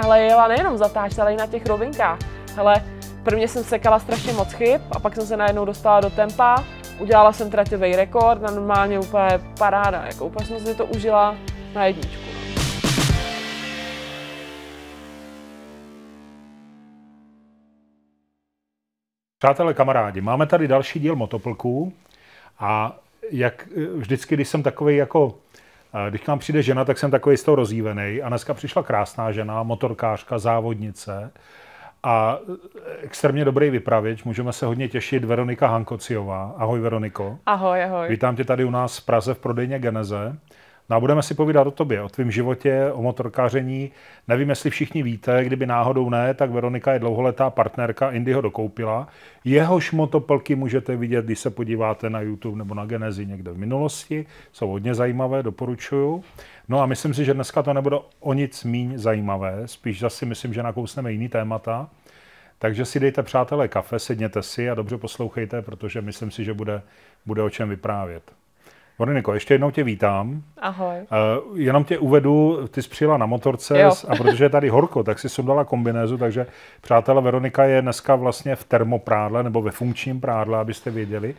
tahle jela nejenom zatáčce, ale i na těch rovinkách. Hele, prvně jsem sekala strašně moc chyb a pak jsem se najednou dostala do tempa, udělala jsem traťový rekord, na normálně úplně paráda, jako úplně jsem si to užila na jedničku. Přátelé, kamarádi, máme tady další díl motoplků a jak eh, vždycky, když jsem takový jako když k nám přijde žena, tak jsem takový z toho rozívený. A dneska přišla krásná žena, motorkářka, závodnice a e, extrémně dobrý vypravěč. Můžeme se hodně těšit. Veronika Hankociová. Ahoj, Veroniko. Ahoj, ahoj. Vítám tě tady u nás v Praze v prodejně Geneze. No a budeme si povídat o tobě, o tvém životě, o motorkáření. Nevím, jestli všichni víte, kdyby náhodou ne, tak Veronika je dlouholetá partnerka, ho dokoupila. Jehož motoplky můžete vidět, když se podíváte na YouTube nebo na Genezi někde v minulosti. Jsou hodně zajímavé, doporučuju. No a myslím si, že dneska to nebude o nic míň zajímavé. Spíš zase myslím, že nakousneme jiný témata. Takže si dejte, přátelé, kafe, sedněte si a dobře poslouchejte, protože myslím si, že bude, bude o čem vyprávět. Veroniko, ještě jednou tě vítám. Ahoj. Uh, jenom tě uvedu, ty jsi přijela na motorce jo. a protože je tady horko, tak si sundala kombinézu, takže přátelé, Veronika je dneska vlastně v termoprádle nebo ve funkčním prádle, abyste věděli,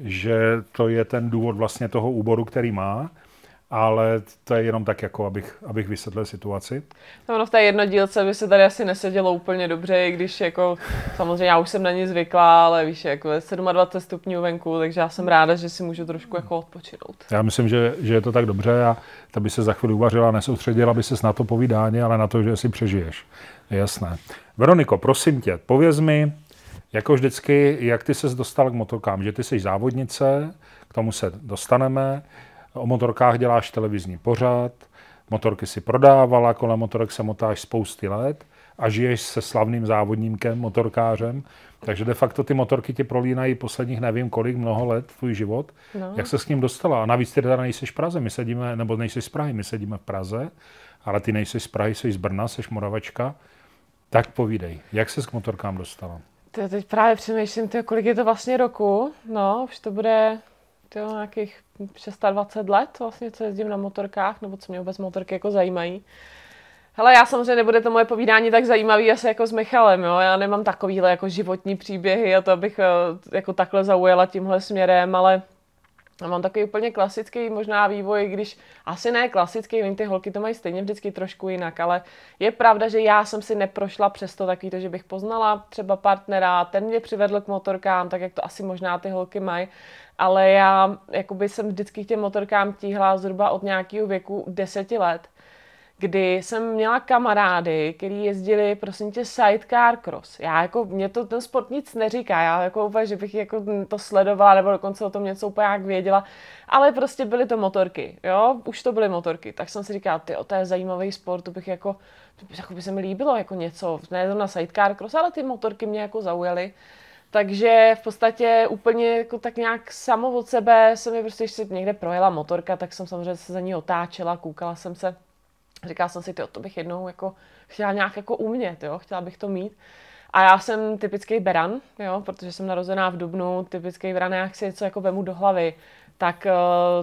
že to je ten důvod vlastně toho úboru, který má ale to je jenom tak, jako abych, abych vysvětlil situaci. No, no v té jednodílce by se tady asi nesedělo úplně dobře, i když jako, samozřejmě já už jsem na ní zvyklá, ale víš, jako 27 stupňů venku, takže já jsem ráda, že si můžu trošku jako odpočinout. Já myslím, že, že je to tak dobře a ta by se za chvíli uvařila, nesoustředila by se na to povídání, ale na to, že si přežiješ. Je jasné. Veroniko, prosím tě, pověz mi, jako vždycky, jak ty se dostal k motorkám, že ty jsi závodnice, k tomu se dostaneme, O motorkách děláš televizní pořad, motorky si prodávala, kolem motorek se motáš spousty let a žiješ se slavným závodníkem, motorkářem. Takže de facto ty motorky tě prolínají posledních nevím kolik, mnoho let tvůj život. No. Jak se s ním dostala? A navíc ty teda nejsi v Praze, my sedíme, nebo nejsi z Prahy, my sedíme v Praze, ale ty nejsi z Prahy, jsi z Brna, jsi Moravačka. Tak povídej, jak se k motorkám dostala? To teď právě přemýšlím, kolik je to vlastně roku. No, už to bude to nějakých 26 let vlastně, co jezdím na motorkách, nebo co mě vůbec motorky jako zajímají. Hele, já samozřejmě nebude to moje povídání tak zajímavý asi jako s Michalem, jo? já nemám takovýhle jako životní příběhy a to abych eh, jako takhle zaujala tímhle směrem, ale a mám takový úplně klasický možná vývoj, když asi ne klasický, vím, ty holky to mají stejně vždycky trošku jinak, ale je pravda, že já jsem si neprošla přes to takový to, že bych poznala třeba partnera, ten mě přivedl k motorkám, tak jak to asi možná ty holky mají, ale já jakoby jsem vždycky k těm motorkám tíhla zhruba od nějakého věku deseti let kdy jsem měla kamarády, kteří jezdili, prosím tě, sidecar cross. Já jako, mě to ten sport nic neříká, já jako úplně, že bych jako to sledovala, nebo dokonce o tom něco úplně jak věděla, ale prostě byly to motorky, jo, už to byly motorky, tak jsem si říkala, ty, to je zajímavý sport, to bych jako, to jako by se mi líbilo jako něco, ne na sidecar cross, ale ty motorky mě jako zaujaly. Takže v podstatě úplně jako tak nějak samo od sebe jsem mi prostě, když se někde projela motorka, tak jsem samozřejmě se za ní otáčela, koukala jsem se Říkala jsem si, ty, to bych jednou jako chtěla nějak jako umět, jo? chtěla bych to mít. A já jsem typický beran, jo? protože jsem narozená v Dubnu, typický beran, jak si něco jako vemu do hlavy, tak eh,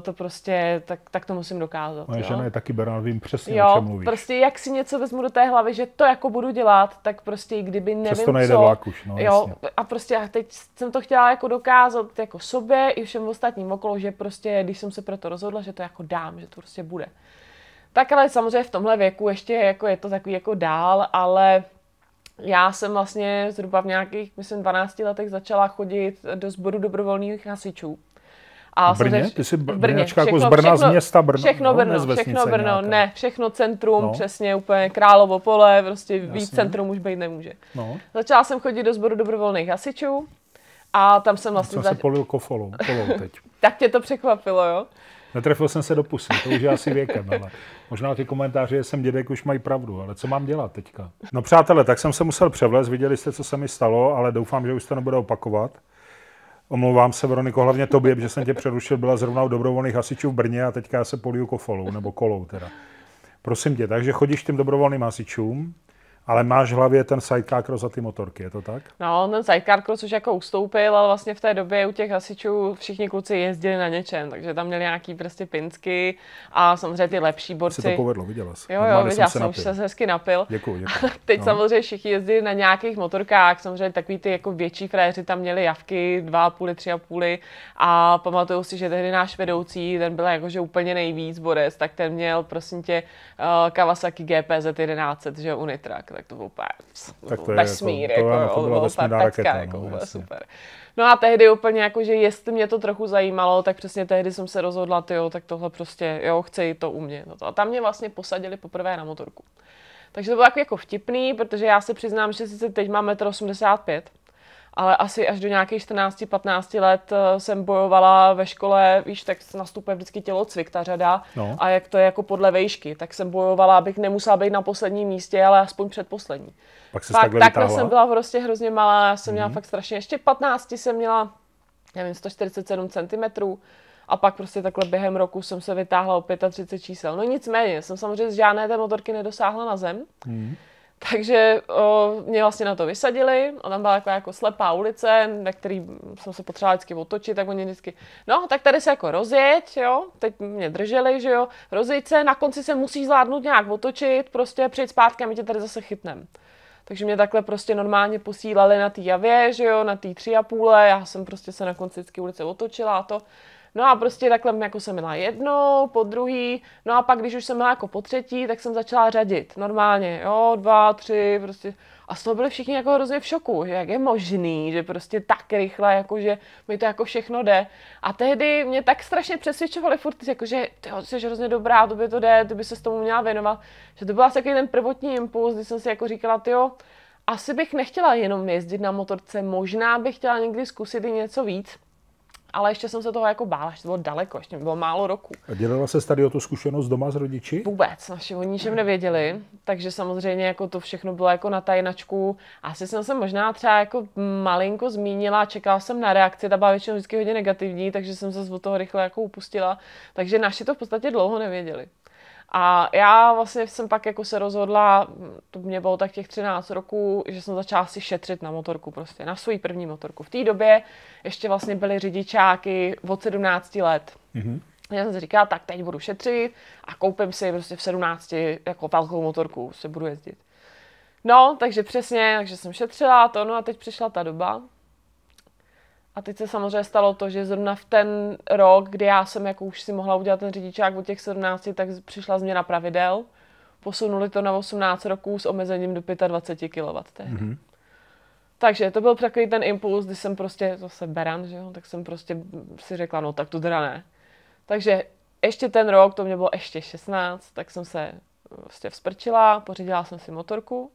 to prostě, tak, tak to musím dokázat. Moje žena je taky beran, vím přesně, jo, o čem mluvíš. prostě jak si něco vezmu do té hlavy, že to jako budu dělat, tak prostě i kdyby nevím Přesto nejde co. Vlak už, no, jo, jasně. a prostě já teď jsem to chtěla jako dokázat jako sobě i všem ostatním okolo, že prostě když jsem se pro to rozhodla, že to jako dám, že to prostě bude. Tak ale samozřejmě v tomhle věku ještě jako je to takový jako dál, ale já jsem vlastně zhruba v nějakých, myslím, 12 letech začala chodit do sboru dobrovolných hasičů. A v Brně? Ty jsi br- Brně. Jako všechno, z Brna, všechno, z no, města Brno. Všechno Brno, no, ne všechno Brno, nějaké. ne, všechno centrum, no. přesně úplně Královo pole, prostě Jasně. víc centrum už být nemůže. No. Začala jsem chodit do sboru dobrovolných hasičů a tam jsem vlastně... Já jsem zač... se polil kofolou, polou teď. tak tě to překvapilo, jo? Netrefil jsem se do pusy, to už je asi věkem, ale možná ty komentáři, že jsem dědek, už mají pravdu, ale co mám dělat teďka? No přátelé, tak jsem se musel převlézt, viděli jste, co se mi stalo, ale doufám, že už to nebude opakovat. Omlouvám se, Veroniko, hlavně tobě, že jsem tě přerušil, byla zrovna u dobrovolných hasičů v Brně a teďka já se poliju kofolou, nebo kolou teda. Prosím tě, takže chodíš těm dobrovolným hasičům, ale máš v hlavě ten sidecar cross a ty motorky, je to tak? No, ten sidecar cross už jako ustoupil, ale vlastně v té době u těch hasičů všichni kluci jezdili na něčem, takže tam měli nějaký prostě pinsky a samozřejmě ty lepší borci. Se to povedlo, viděla jsi. Jo, jo, viděla jsem, se už se hezky napil. Děkuji, děkuji. Teď no. samozřejmě všichni jezdili na nějakých motorkách, samozřejmě takový ty jako větší fréři tam měli javky dva a 2,5, tři a a pamatuju si, že tehdy náš vedoucí, ten byl jakože úplně nejvíc borec, tak ten měl prostě tě uh, Kawasaki GPZ 1100, že jo, Unitrak tak to bylo pár, tak to je jako vesmír, jako, to, jako, to, bylo, to bylo raketa, jako, no, super. No a tehdy úplně jako, že jestli mě to trochu zajímalo, tak přesně tehdy jsem se rozhodla, jo, tak tohle prostě, jo, chci to u mě. No to. A tam mě vlastně posadili poprvé na motorku. Takže to bylo jako, jako vtipný, protože já se přiznám, že sice teď mám 1,85 m, ale asi až do nějakých 14-15 let eh, jsem bojovala ve škole, víš, tak nastupuje vždycky tělocvik, ta řada, no. a jak to je jako podle vejšky, tak jsem bojovala, abych nemusela být na posledním místě, ale aspoň předposlední. Pak, se pak takhle jsem byla prostě hrozně malá, já jsem mm-hmm. měla mhm. fakt strašně, ještě 15 jsem měla, nevím, 147 cm, a pak prostě takhle během roku jsem se vytáhla o 35 čísel. No nicméně, jsem samozřejmě z žádné té motorky nedosáhla na zem. Mm-hmm takže o, mě vlastně na to vysadili a tam byla taková jako slepá ulice, na který jsem se potřebovala vždycky otočit, tak oni vždycky, no tak tady se jako rozjeď, jo, teď mě drželi, že jo, rozjeď se, na konci se musíš zvládnout nějak otočit, prostě přijít zpátky a my tě tady zase chytneme. Takže mě takhle prostě normálně posílali na té javě, že jo, na té tři a půle, já jsem prostě se na konci vždycky ulice otočila a to. No a prostě takhle jako jsem měla jednou, po druhý, no a pak, když už jsem měla jako po třetí, tak jsem začala řadit normálně, jo, dva, tři, prostě. A z toho byli všichni jako hrozně v šoku, že jak je možný, že prostě tak rychle, jako že mi to jako všechno jde. A tehdy mě tak strašně přesvědčovali furt, jako že ty jsi hrozně dobrá, by to jde, ty by se s tomu měla věnovat. Že to byl asi takový ten prvotní impuls, kdy jsem si jako říkala, ty jo, asi bych nechtěla jenom jezdit na motorce, možná bych chtěla někdy zkusit i něco víc ale ještě jsem se toho jako bála, že to bylo daleko, ještě bylo málo roku. A dělala se tady o tu zkušenost doma s rodiči? Vůbec, naši o ničem nevěděli, takže samozřejmě jako to všechno bylo jako na tajnačku. Asi jsem se možná třeba jako malinko zmínila, čekala jsem na reakci, ta byla většinou vždycky hodně negativní, takže jsem se z toho rychle jako upustila. Takže naši to v podstatě dlouho nevěděli. A já vlastně jsem pak jako se rozhodla, to mě bylo tak těch 13 roků, že jsem začala si šetřit na motorku prostě, na svůj první motorku. V té době ještě vlastně byly řidičáky od 17 let. Mm-hmm. Já jsem si říkala, tak teď budu šetřit a koupím si prostě v 17 jako velkou motorku, se budu jezdit. No, takže přesně, takže jsem šetřila to, no a teď přišla ta doba, a teď se samozřejmě stalo to, že zrovna v ten rok, kdy já jsem jako už si mohla udělat ten řidičák od těch 17, tak přišla změna pravidel. Posunuli to na 18 roků s omezením do 25 kW. Mm-hmm. Takže to byl takový ten impuls, kdy jsem prostě, to se beran, že jo, tak jsem prostě si řekla, no tak to teda ne. Takže ještě ten rok, to mě bylo ještě 16, tak jsem se eh, prostě vlastně vzprčila, pořídila jsem si motorku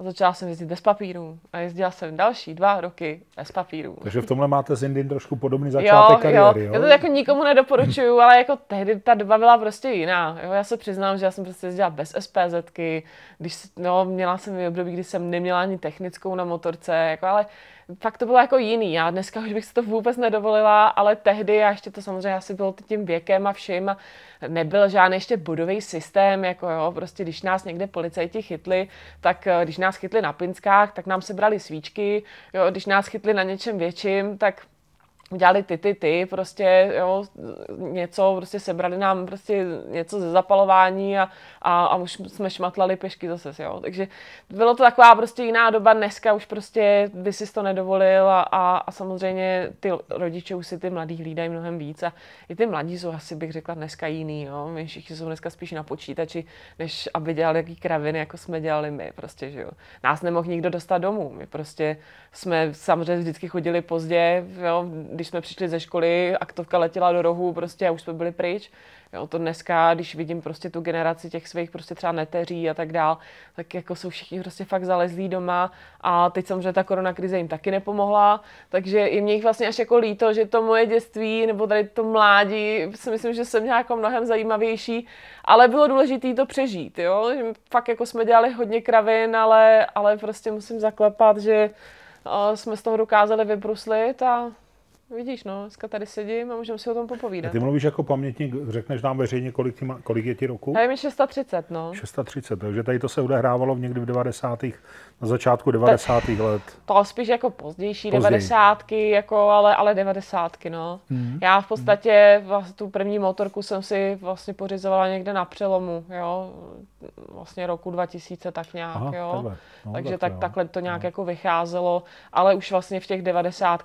a začala jsem jezdit bez papíru a jezdila jsem další dva roky bez papíru. Takže v tomhle máte s indy trošku podobný začátek jo, kariéry, jo? jo? Já to jako nikomu nedoporučuju, ale jako tehdy ta doba byla prostě jiná. Jo? Já se přiznám, že já jsem prostě jezdila bez spz když, no, měla jsem i období, kdy jsem neměla ani technickou na motorce, jako, ale fakt to bylo jako jiný. Já dneska už bych se to vůbec nedovolila, ale tehdy, a ještě to samozřejmě asi bylo tím věkem a vším, nebyl žádný ještě bodový systém, jako jo, prostě když nás někde policajti chytli, tak eh, když nás chytli na Pinskách, tak nám se brali svíčky, jo, když nás chytli na něčem větším, tak udělali ty, ty, ty, prostě jo, něco, prostě sebrali nám prostě něco ze zapalování a, a, a už jsme šmatlali pěšky zase, jo. Takže bylo to taková prostě jiná doba, dneska už prostě by si to nedovolil a, a, a samozřejmě ty rodiče už si ty mladí hlídají mnohem víc a i ty mladí jsou asi bych řekla dneska jiný, jo. My všichni jsou dneska spíš na počítači, než aby dělali jaký kraviny, jako jsme dělali my prostě, že jo. Nás nemohl nikdo dostat domů, my prostě jsme samozřejmě vždycky chodili pozdě, jo, když jsme přišli ze školy, aktovka letěla do rohu, prostě a už jsme byli pryč. Jo, to dneska, když vidím prostě tu generaci těch svých prostě třeba neteří a tak dál, tak jako jsou všichni prostě fakt zalezlí doma a teď samozřejmě ta korona krize jim taky nepomohla, takže i mě jich vlastně až jako líto, že to moje dětství nebo tady to mládí, si myslím, že jsem nějakou mnohem zajímavější, ale bylo důležité to přežít, jo, fakt jako jsme dělali hodně kravin, ale, ale prostě musím zaklepat, že eh, jsme z toho dokázali vybruslit a Vidíš, no, dneska tady sedím a můžeme si o tom popovídat. A ty mluvíš jako pamětník, řekneš nám veřejně, kolik, ty, kolik je ti roku? Já je mi 630, no. 630, takže tady to se odehrávalo v někdy v 90. na začátku 90. To, let. To spíš jako pozdější Později. 90. jako, ale, ale 90. no. Hmm. Já v podstatě vlastně tu první motorku jsem si vlastně pořizovala někde na přelomu, jo, vlastně roku 2000 tak nějak, Aha, jo. No, takže tak, tak, jo. takhle to nějak no. jako vycházelo, ale už vlastně v těch 90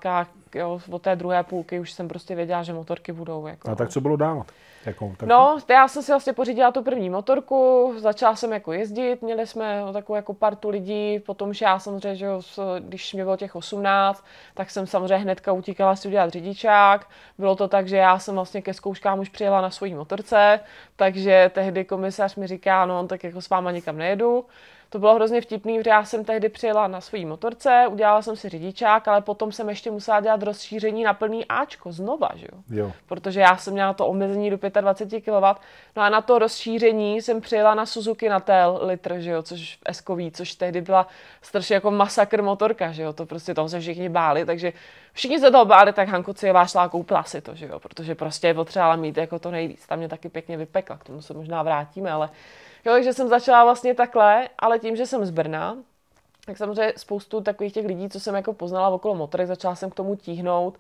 jo, od té druhé půlky už jsem prostě věděla, že motorky budou. Jako. A tak co bylo dál? Jako, tak... No, já jsem si vlastně pořídila tu první motorku, začala jsem jako jezdit, měli jsme takovou jako partu lidí, potom, že já samozřejmě, že když mě bylo těch 18, tak jsem samozřejmě hnedka utíkala si udělat řidičák. Bylo to tak, že já jsem vlastně ke zkouškám už přijela na svojí motorce, takže tehdy komisař mi říká, no tak jako s váma nikam nejedu. To bylo hrozně vtipný, protože já jsem tehdy přijela na svojí motorce, udělala jsem si řidičák, ale potom jsem ještě musela dělat rozšíření na plný Ačko znova, že jo? jo. Protože já jsem měla to omezení do 25 kW. No a na to rozšíření jsem přijela na Suzuki na tel litr, že jo, což eskový, což tehdy byla strašně jako masakr motorka, že jo, to prostě toho se všichni báli, takže všichni se toho báli, tak Hanko Cijová šla a koupila si to, že jo, protože prostě potřebovala mít jako to nejvíc. Tam mě taky pěkně vypekla, k tomu se možná vrátíme, ale Jo, takže jsem začala vlastně takhle, ale tím, že jsem z Brna, tak samozřejmě spoustu takových těch lidí, co jsem jako poznala okolo motorek, začala jsem k tomu tíhnout.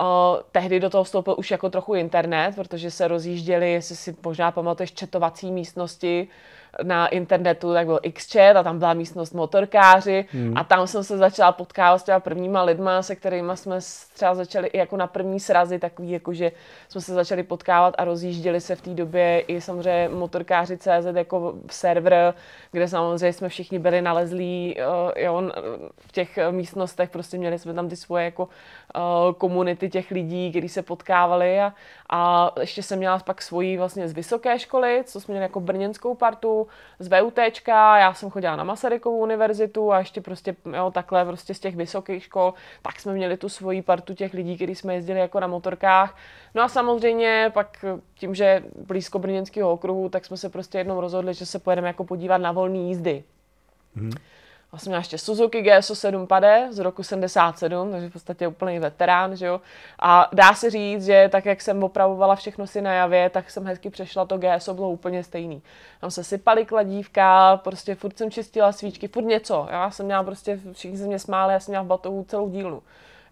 Uh, tehdy do toho vstoupil už jako trochu internet, protože se rozjížděli, jestli si možná pamatuješ, četovací místnosti, na internetu, tak byl Xchat a tam byla místnost motorkáři hmm. a tam jsem se začala potkávat s těma prvníma lidma, se kterými jsme třeba začali i jako na první srazy takový, jakože jsme se začali potkávat a rozjížděli se v té době i samozřejmě motorkáři CZ jako server, kde samozřejmě jsme všichni byli nalezlí eh, jo, v těch místnostech, prostě měli jsme tam ty svoje jako eh, komunity těch lidí, kteří se potkávali a, a ještě jsem měla pak svoji vlastně z vysoké školy, co jsme měli jako brněnskou partu, z VUT, já jsem chodila na Masarykovou univerzitu a ještě prostě jo, takhle prostě z těch vysokých škol, tak jsme měli tu svoji partu těch lidí, kteří jsme jezdili jako na motorkách. No a samozřejmě pak tím, že blízko Brněnského okruhu, tak jsme se prostě jednou rozhodli, že se pojedeme jako podívat na volné jízdy. hmm Vlastně měla ještě Suzuki GSO 7 pade z roku 77, takže v podstatě úplný veterán, že jo. A dá se říct, že tak, jak jsem opravovala všechno si na javě, tak jsem hezky přešla, to GSO bylo úplně stejný. Tam se sypaly kladívka, prostě furt jsem čistila svíčky, furt něco. Já jsem měla prostě, všichni se mě smáli, já jsem měla v batohu celou dílnu.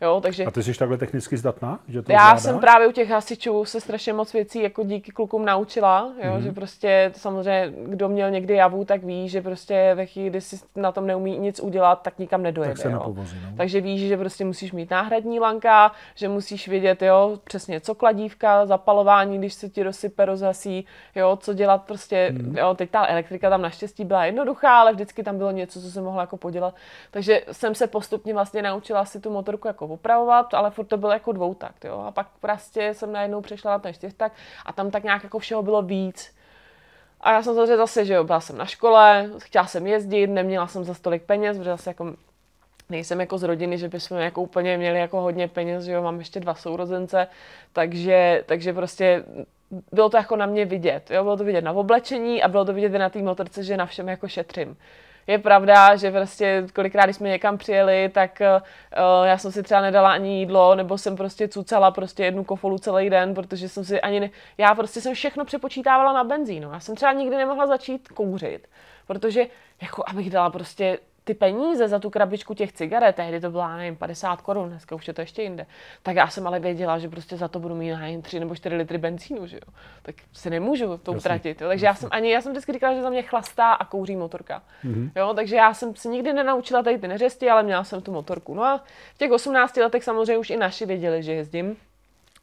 Jo, takže... A ty jsi takhle technicky zdatná? Že to já zvládáš? jsem právě u těch hasičů se strašně moc věcí jako díky klukům naučila, jo, mm-hmm. že prostě samozřejmě, kdo měl někdy javu, tak ví, že prostě ve chvíli, kdy si na tom neumí nic udělat, tak nikam nedojede. Tak se jo. Nepobozí, no. Takže víš, že prostě musíš mít náhradní lanka, že musíš vědět, jo, přesně co kladívka, zapalování, když se ti rozsype, rozhasí, jo, co dělat prostě, mm-hmm. jo, teď ta elektrika tam naštěstí byla jednoduchá, ale vždycky tam bylo něco, co se mohla jako podělat. Takže jsem se postupně vlastně naučila si tu motorku jako jako opravovat, ale furt to byl jako dvoutakt, jo. A pak prostě jsem najednou přešla na ten čtyřtakt a tam tak nějak jako všeho bylo víc. A já jsem samozřejmě zase, že jo, byla jsem na škole, chtěla jsem jezdit, neměla jsem za tolik peněz, protože zase jako nejsem jako z rodiny, že bychom jako úplně měli jako hodně peněz, že jo, mám ještě dva sourozence, takže, takže prostě bylo to jako na mě vidět, jo, bylo to vidět na oblečení a bylo to vidět i na té motorce, že na všem jako šetřím je pravda, že prostě kolikrát, když jsme někam přijeli, tak uh, já jsem si třeba nedala ani jídlo, nebo jsem prostě cucala prostě jednu kofolu celý den, protože jsem si ani, ne... já prostě jsem všechno přepočítávala na benzínu. Já jsem třeba nikdy nemohla začít kouřit, protože jako abych dala prostě ty peníze za tu krabičku těch cigaret, tehdy to byla, nevím, 50 korun, dneska už je to ještě jinde, tak já jsem ale věděla, že prostě za to budu mít, nevím, 3 nebo 4 litry benzínu, že jo. Tak se nemůžu to utratit. Jo. Takže já jsem ani, já jsem vždycky říkala, že za mě chlastá a kouří motorka. Mm-hmm. Jo, takže já jsem se nikdy nenaučila tady ty neřesti, ale měla jsem tu motorku. No a v těch 18 letech samozřejmě už i naši věděli, že jezdím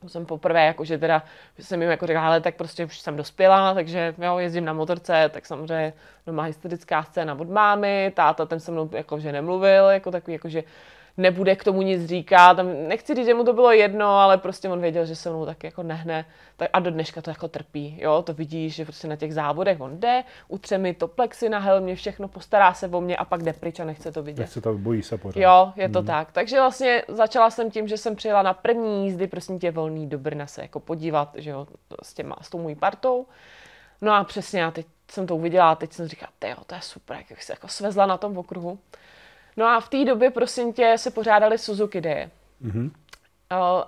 jsem poprvé, jakože teda jsem jim jako řekla, ale tak prostě už jsem dospěla, takže jo, jezdím na motorce, tak samozřejmě doma hysterická scéna od mámy, táta ten se mnou jakože nemluvil, jako takový, jakože nebude k tomu nic říkat. Nechci říct, že mu to bylo jedno, ale prostě on věděl, že se mnou tak jako nehne. Tak a do dneška to jako trpí, jo, to vidíš, že prostě na těch závodech on jde, utře mi to plexy na helmě, všechno, postará se o mě a pak jde pryč a nechce to vidět. Nechce to, bojí se pořád. Jo, je to hmm. tak. Takže vlastně začala jsem tím, že jsem přijela na první jízdy, prostě tě volný do Brna se jako podívat, že jo, s, těma, s tou mojí partou. No a přesně, já teď jsem to uviděla a teď jsem říkala, jo, to je super, jak bych se jako svezla na tom okruhu. No a v té době, prosím tě, se pořádali Suzuki Day. Mm-hmm.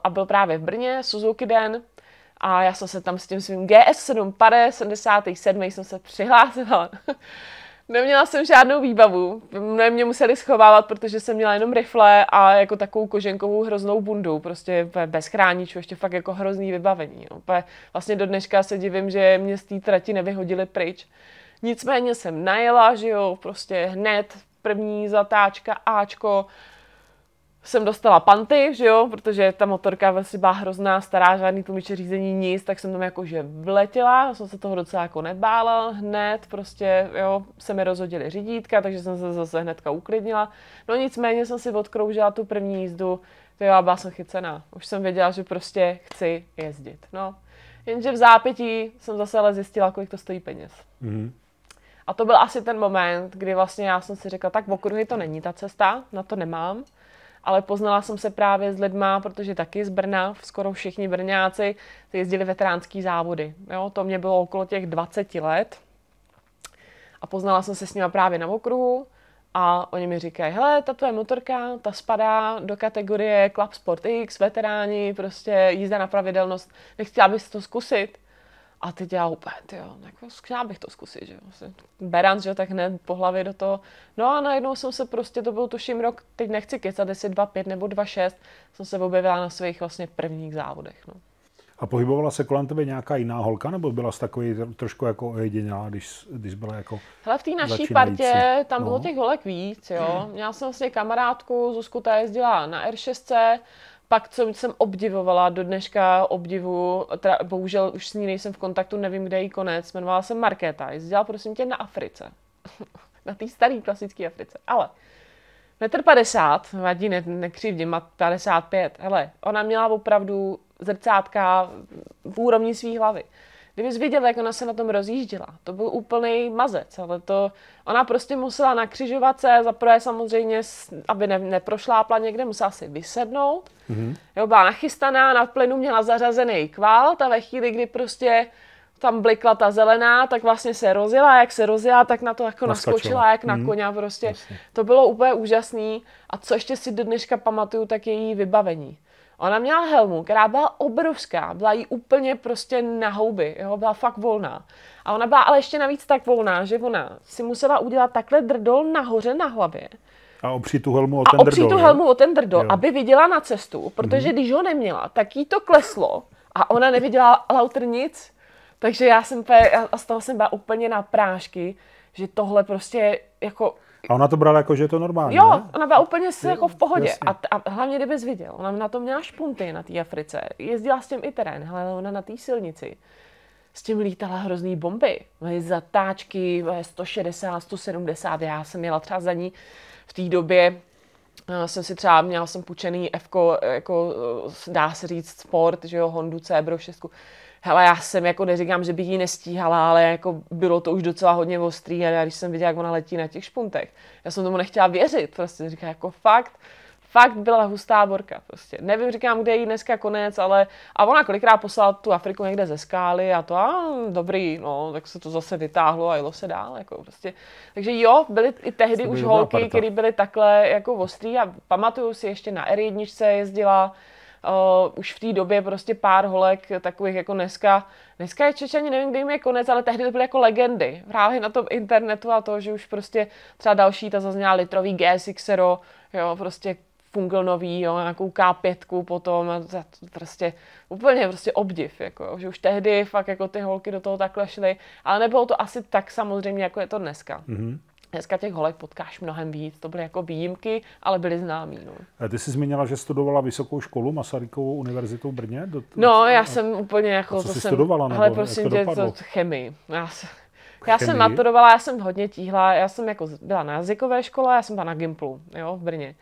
A byl právě v Brně Suzuki den a já jsem se tam s tím svým GS7 Pare 77 jsem se přihlásila. Neměla jsem žádnou výbavu, mne mě museli schovávat, protože jsem měla jenom rifle a jako takovou koženkovou hroznou bundu, prostě bez chráničů, ještě fakt jako hrozný vybavení. Jo. Vlastně do dneška se divím, že mě z té trati nevyhodili pryč. Nicméně jsem najela, že jo, prostě hned první zatáčka Ačko, jsem dostala panty, že jo, protože ta motorka vlastně byla hrozná, stará, žádný tlumiče řízení, nic, tak jsem tam jakože vletěla, jsem se toho docela jako nebála hned, prostě, jo, se mi rozhodili řídítka, takže jsem se zase hnedka uklidnila. No nicméně jsem si odkroužila tu první jízdu, to jo, byla jsem chycená, už jsem věděla, že prostě chci jezdit, no. Jenže v zápětí jsem zase ale zjistila, kolik to stojí peněz. Mm-hmm. A to byl asi ten moment, kdy vlastně já jsem si řekla, tak v okruhy to není ta cesta, na to nemám. Ale poznala jsem se právě s lidma, protože taky z Brna, skoro všichni Brňáci, jezdili veteránský závody. Jo, to mě bylo okolo těch 20 let. A poznala jsem se s nimi právě na okruhu. A oni mi říkají, hele, ta tvoje motorka, ta spadá do kategorie Club Sport X, veteráni, prostě jízda na pravidelnost, nechci, abys to zkusit. A teď já úplně, jo, jako chtěla bych to zkusit, že jo. Vlastně Beran, že tak hned po hlavě do toho. No a najednou jsem se prostě, to byl tuším rok, teď nechci kecat, jestli pět nebo šest, jsem se objevila na svých vlastně prvních závodech, no. A pohybovala se kolem tebe nějaká jiná holka, nebo byla jsi takový trošku jako ojedinělá, když, když byla jako Hele, v té naší partě tam no. bylo těch holek víc, jo. Měla jsem vlastně kamarádku, Zuzku, ta jezdila na R6, pak, co jsem obdivovala, do dneška obdivu, teda bohužel už s ní nejsem v kontaktu, nevím, kde je jí konec, jmenovala se Markéta, jezdila prosím tě na Africe. na té staré klasické Africe. Ale metr 50, vadí, ne, nekřivdím, má 55, hele, ona měla opravdu zrcátka v úrovni svých hlavy jsi viděl, jak ona se na tom rozjížděla, to byl úplný mazec, ale to ona prostě musela nakřižovat se, zaprvé samozřejmě, aby ne, neprošlápla někde, musela si vysednout. Mm-hmm. Jo, byla nachystaná, na plynu měla zařazený kvál, a ve chvíli, kdy prostě tam blikla ta zelená, tak vlastně se rozjela, jak se rozjela, tak na to jako naskočila, naskočila jak na mm. koně prostě. Jasně. To bylo úplně úžasný a co ještě si do dneška pamatuju, tak její vybavení. Ona měla helmu, která byla obrovská, byla jí úplně prostě na houby, jo? byla fakt volná. A ona byla ale ještě navíc tak volná, že ona si musela udělat takhle drdol nahoře na hlavě. A opřít tu helmu o ten a opřít drdol. tu helmu o ten drdol, jo. aby viděla na cestu, protože mm-hmm. když ho neměla, tak jí to kleslo a ona neviděla lauter nic. Takže já jsem, a z toho jsem byla úplně na prášky, že tohle prostě jako a ona to brala jako, že je to normální, Jo, ne? ona byla úplně si jako v pohodě. A, a hlavně, jsi viděl, ona na to měla špunty na té Africe. Jezdila s tím i terén, ale ona na té silnici. S tím lítala hrozný bomby. Byly zatáčky, 160, 170. Já jsem jela třeba za ní v té době, eh, jsem si třeba, měla jsem půjčený F, eh, jako eh, dá se říct sport, že jo, Hondu Cebro všechno hele, já jsem jako neříkám, že bych ji nestíhala, ale jako bylo to už docela hodně ostrý a já, když jsem viděla, jak ona letí na těch špuntech, já jsem tomu nechtěla věřit, prostě říká jako fakt, fakt byla hustá borka prostě. Nevím, říkám, kde je jí dneska konec, ale a ona kolikrát poslala tu Afriku někde ze skály a to a dobrý, no, tak se to zase vytáhlo a jelo se dál, jako prostě. Takže jo, byly i tehdy už holky, které byly takhle jako ostrý a pamatuju si ještě na R1 jezdila, uh, už v té době prostě pár holek takových jako dneska, dneska je Čečani, nevím, kde jim je konec, ale tehdy to byly jako legendy. Právě na tom internetu a to, že už prostě třeba další, ta zazněla litrový G6, jo, prostě fungl nový, jo, nějakou K5 potom, a to prostě úplně prostě obdiv, jako, že už tehdy fakt jako ty holky do toho takhle šly, ale nebylo to asi tak samozřejmě, jako je to dneska. Mm-hmm. Dneska těch holek potkáš mnohem víc, to byly jako výjimky, ale byly známý. No. Ty jsi zmínila, že studovala vysokou školu Masarykovou univerzitu v Brně? Do, no, já jsem úplně jako... A co to jsi jsem, studovala? ale prosím tě, to, to chemii. Já chemii. já jsem maturovala, já jsem hodně tíhla, já jsem jako byla na jazykové škole, já jsem byla na Gimplu, jo, v Brně.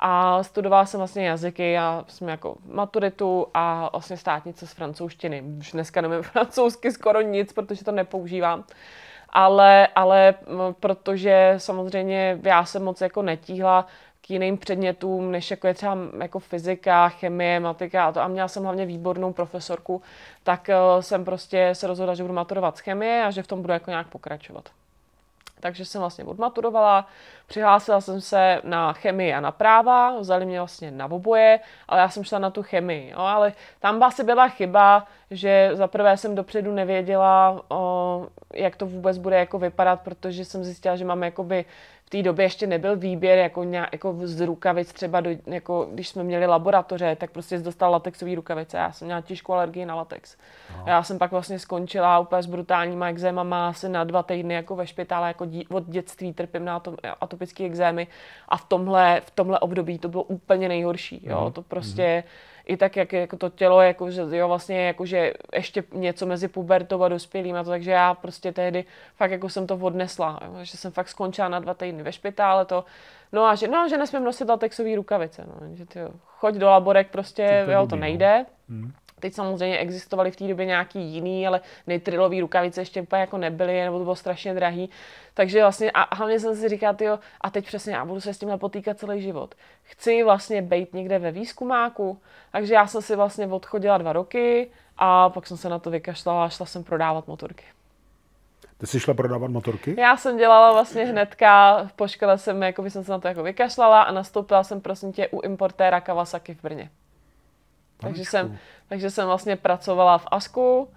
A studovala jsem vlastně jazyky, já jsem jako maturitu a vlastně státnice z francouzštiny. Už dneska nemám francouzsky skoro nic, protože to nepoužívám ale, ale protože samozřejmě já jsem moc jako netíhla k jiným předmětům, než jako je třeba jako fyzika, chemie, matika a to. A měla jsem hlavně výbornou profesorku, tak eh, jsem prostě se rozhodla, že budu maturovat z chemie a že v tom budu jako nějak pokračovat. Takže jsem vlastně odmaturovala, přihlásila jsem se na chemii a na práva, vzali mě vlastně na oboje, ale já jsem šla na tu chemii. No, ale tam by asi byla chyba, že zaprvé jsem dopředu nevěděla, o, jak to vůbec bude jako vypadat, protože jsem zjistila, že mám jakoby v té době ještě nebyl výběr jako, nějak, jako z rukavic třeba, do, jako když jsme měli laboratoře, tak prostě dostal latexové rukavice. Já jsem měla těžkou alergii na latex. No. Já jsem pak vlastně skončila úplně s brutálníma exémama asi na dva týdny jako ve špitále, jako dí, od dětství trpím na tom, atopické exémy a v tomhle, v tomhle období to bylo úplně nejhorší. Jo? mm To prostě mm-hmm i tak, jak jako to tělo, jako, že, jo, vlastně, jako, že ještě něco mezi pubertou a a to, takže já prostě tehdy fakt jako jsem to odnesla, jo, že jsem fakt skončila na dva týdny ve špitále, to, no a že, no, že nesmím nosit latexové rukavice, no, že ty, jo, choď do laborek prostě, to jo, to no. nejde. Hmm. Teď samozřejmě existovaly v té době nějaký jiný, ale nitrilové rukavice ještě úplně jako nebyly, nebo to bylo strašně drahý. Takže vlastně, a hlavně jsem si říkal, jo, a teď přesně já budu se s tímhle potýkat celý život. Chci vlastně být někde ve výzkumáku, takže já jsem si vlastně odchodila dva roky a pak jsem se na to vykašlala a šla jsem prodávat motorky. Ty jsi šla prodávat motorky? Já jsem dělala vlastně hnedka, po škole jsem, jako jsem se na to jako vykašlala a nastoupila jsem prosím tě u importéra Kawasaki v Brně. Takže jsem, takže jsem vlastně pracovala v ASKu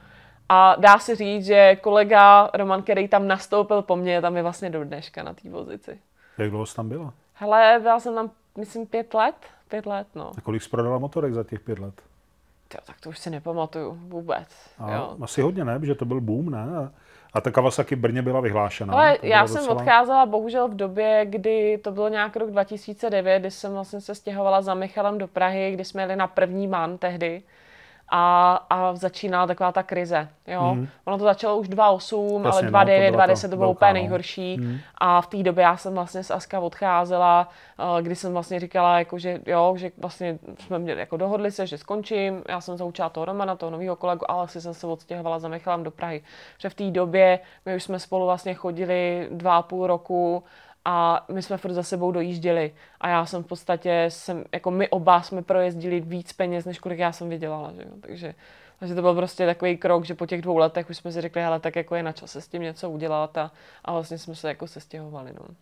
a dá se říct, že kolega Roman, který tam nastoupil po mně, tam je vlastně do dneška na té pozici. Jak dlouho jsi tam byla? Hele, byla jsem tam, myslím, pět let. Pět let, no. A kolik jsi prodala motorek za těch pět let? Jo, tak to už si nepamatuju vůbec. A jo. Asi hodně ne, že to byl boom, ne? A ta Kawasaki Brně byla vyhlášena. Ale já jsem docela... odcházela bohužel v době, kdy to bylo nějak rok 2009, kdy jsem vlastně se stěhovala za Michalem do Prahy, kdy jsme jeli na první man tehdy a, a začínala taková ta krize. Jo? Mm. Ono to začalo už 2.8, Jasně, ale 2.9, no, to bylo úplně no. nejhorší mm. a v té době já jsem vlastně z Aska odcházela, eh, kdy jsem vlastně říkala, jako, že jo, že vlastně jsme měli, jako dohodli se, že skončím, já jsem zaučila toho Romana, toho nového kolegu, ale asi jsem se odstěhovala za Michalem do Prahy. Že v té době my už jsme spolu vlastně chodili dva a půl roku a my jsme furt za sebou dojížděli a já jsem v podstatě, jsem, jako my oba jsme projezdili víc peněz, než kolik já jsem vydělala, že jo? takže takže to byl prostě takový krok, že po těch dvou letech už jsme si řekli, hele, tak jako je na čase s tím něco udělat a, a vlastně jsme se jako sestěhovali. No.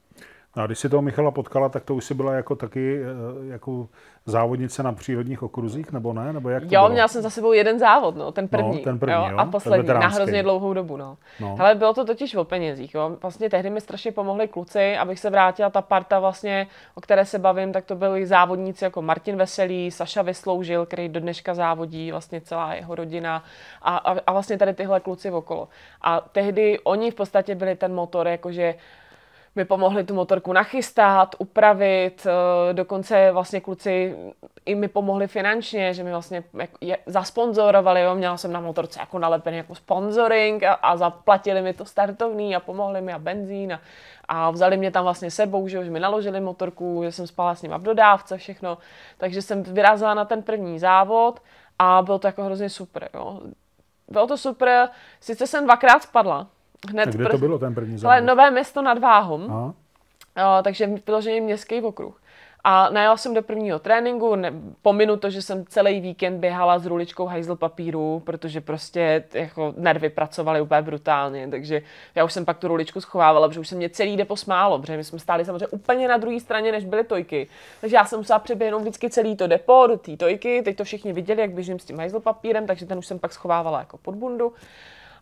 No a když si toho Michala potkala, tak to už si byla jako taky eh, jako závodnice na přírodních okruzích, nebo ne? Nebo jak to jo, bylo? měla jsem za sebou jeden závod, no, ten no, první. No, ten první jo, jo? A poslední, na hrozně dlouhou dobu. No. No. Hele, bylo to totiž o penězích. Jo. Vlastně tehdy mi strašně pomohli kluci, abych se vrátila. Ta parta, vlastně, o které se bavím, tak to byli závodníci jako Martin Veselý, Saša Vysloužil, který do dneška závodí, vlastně celá jeho rodina a, a, a vlastně tady tyhle kluci okolo. A tehdy oni v podstatě byli ten motor, jakože mi pomohli tu motorku nachystat, upravit, eh, dokonce vlastně kluci i mi pomohli finančně, že mi vlastně je, zasponzorovali, jo, měla jsem na motorce jako nalepený jako sponsoring a, a zaplatili mi to startovní a pomohli mi a benzín a, a vzali mě tam vlastně sebou, že už mi naložili motorku, že jsem spala s nima v dodávce, všechno, takže jsem vyrazila na ten první závod a bylo to jako hrozně super, jo. Bylo to super, sice jsem dvakrát spadla, Hned kde prv... to bylo ten první závod? Ale Nové město nad Váhom, Aha. O, takže vyloženě městský okruh. A najela jsem do prvního tréninku, ne, pominu to, že jsem celý víkend běhala s ruličkou hajzl papíru, protože prostě jako nervy pracovaly úplně brutálně, takže já už jsem pak tu ruličku schovávala, protože už se mě celý depo smálo, protože my jsme stáli samozřejmě úplně na druhé straně, než byly tojky. Takže já jsem musela přeběhnout vždycky celý to depo do té tojky, teď to všichni viděli, jak běžím s tím hajzl papírem, takže ten už jsem pak schovávala jako pod bundu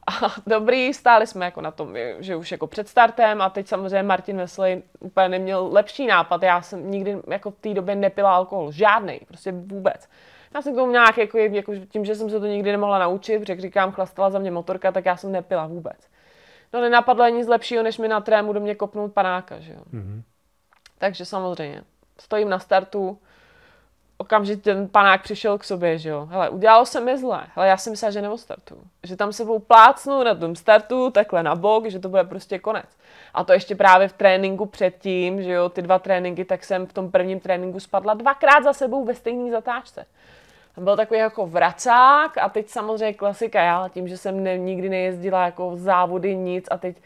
a dobrý, stáli jsme jako na tom, že už jako před startem a teď samozřejmě Martin Wesley úplně neměl lepší nápad. Já jsem nikdy jako v té době nepila alkohol, žádný, prostě vůbec. Já jsem k tomu nějak, jako, jako, tím, že jsem se to nikdy nemohla naučit, protože říkám, chlastala za mě motorka, tak já jsem nepila vůbec. No nenapadlo nic lepšího, než mi na trému do mě kopnout panáka, že jo. Mm-hmm. Takže samozřejmě, stojím na startu, okamžitě ten panák přišel k sobě, že jo. Hele, udělalo se mi zle. Hele, já si myslela, že startu. Že tam sebou plácnu na tom startu, takhle na bok, že to bude prostě konec. A to ještě právě v tréninku předtím, že jo, ty dva tréninky, tak jsem v tom prvním tréninku spadla dvakrát za sebou ve stejné zatáčce. Tam byl takový jako vracák a teď samozřejmě klasika, já tím, že jsem ne, nikdy nejezdila jako závody nic a teď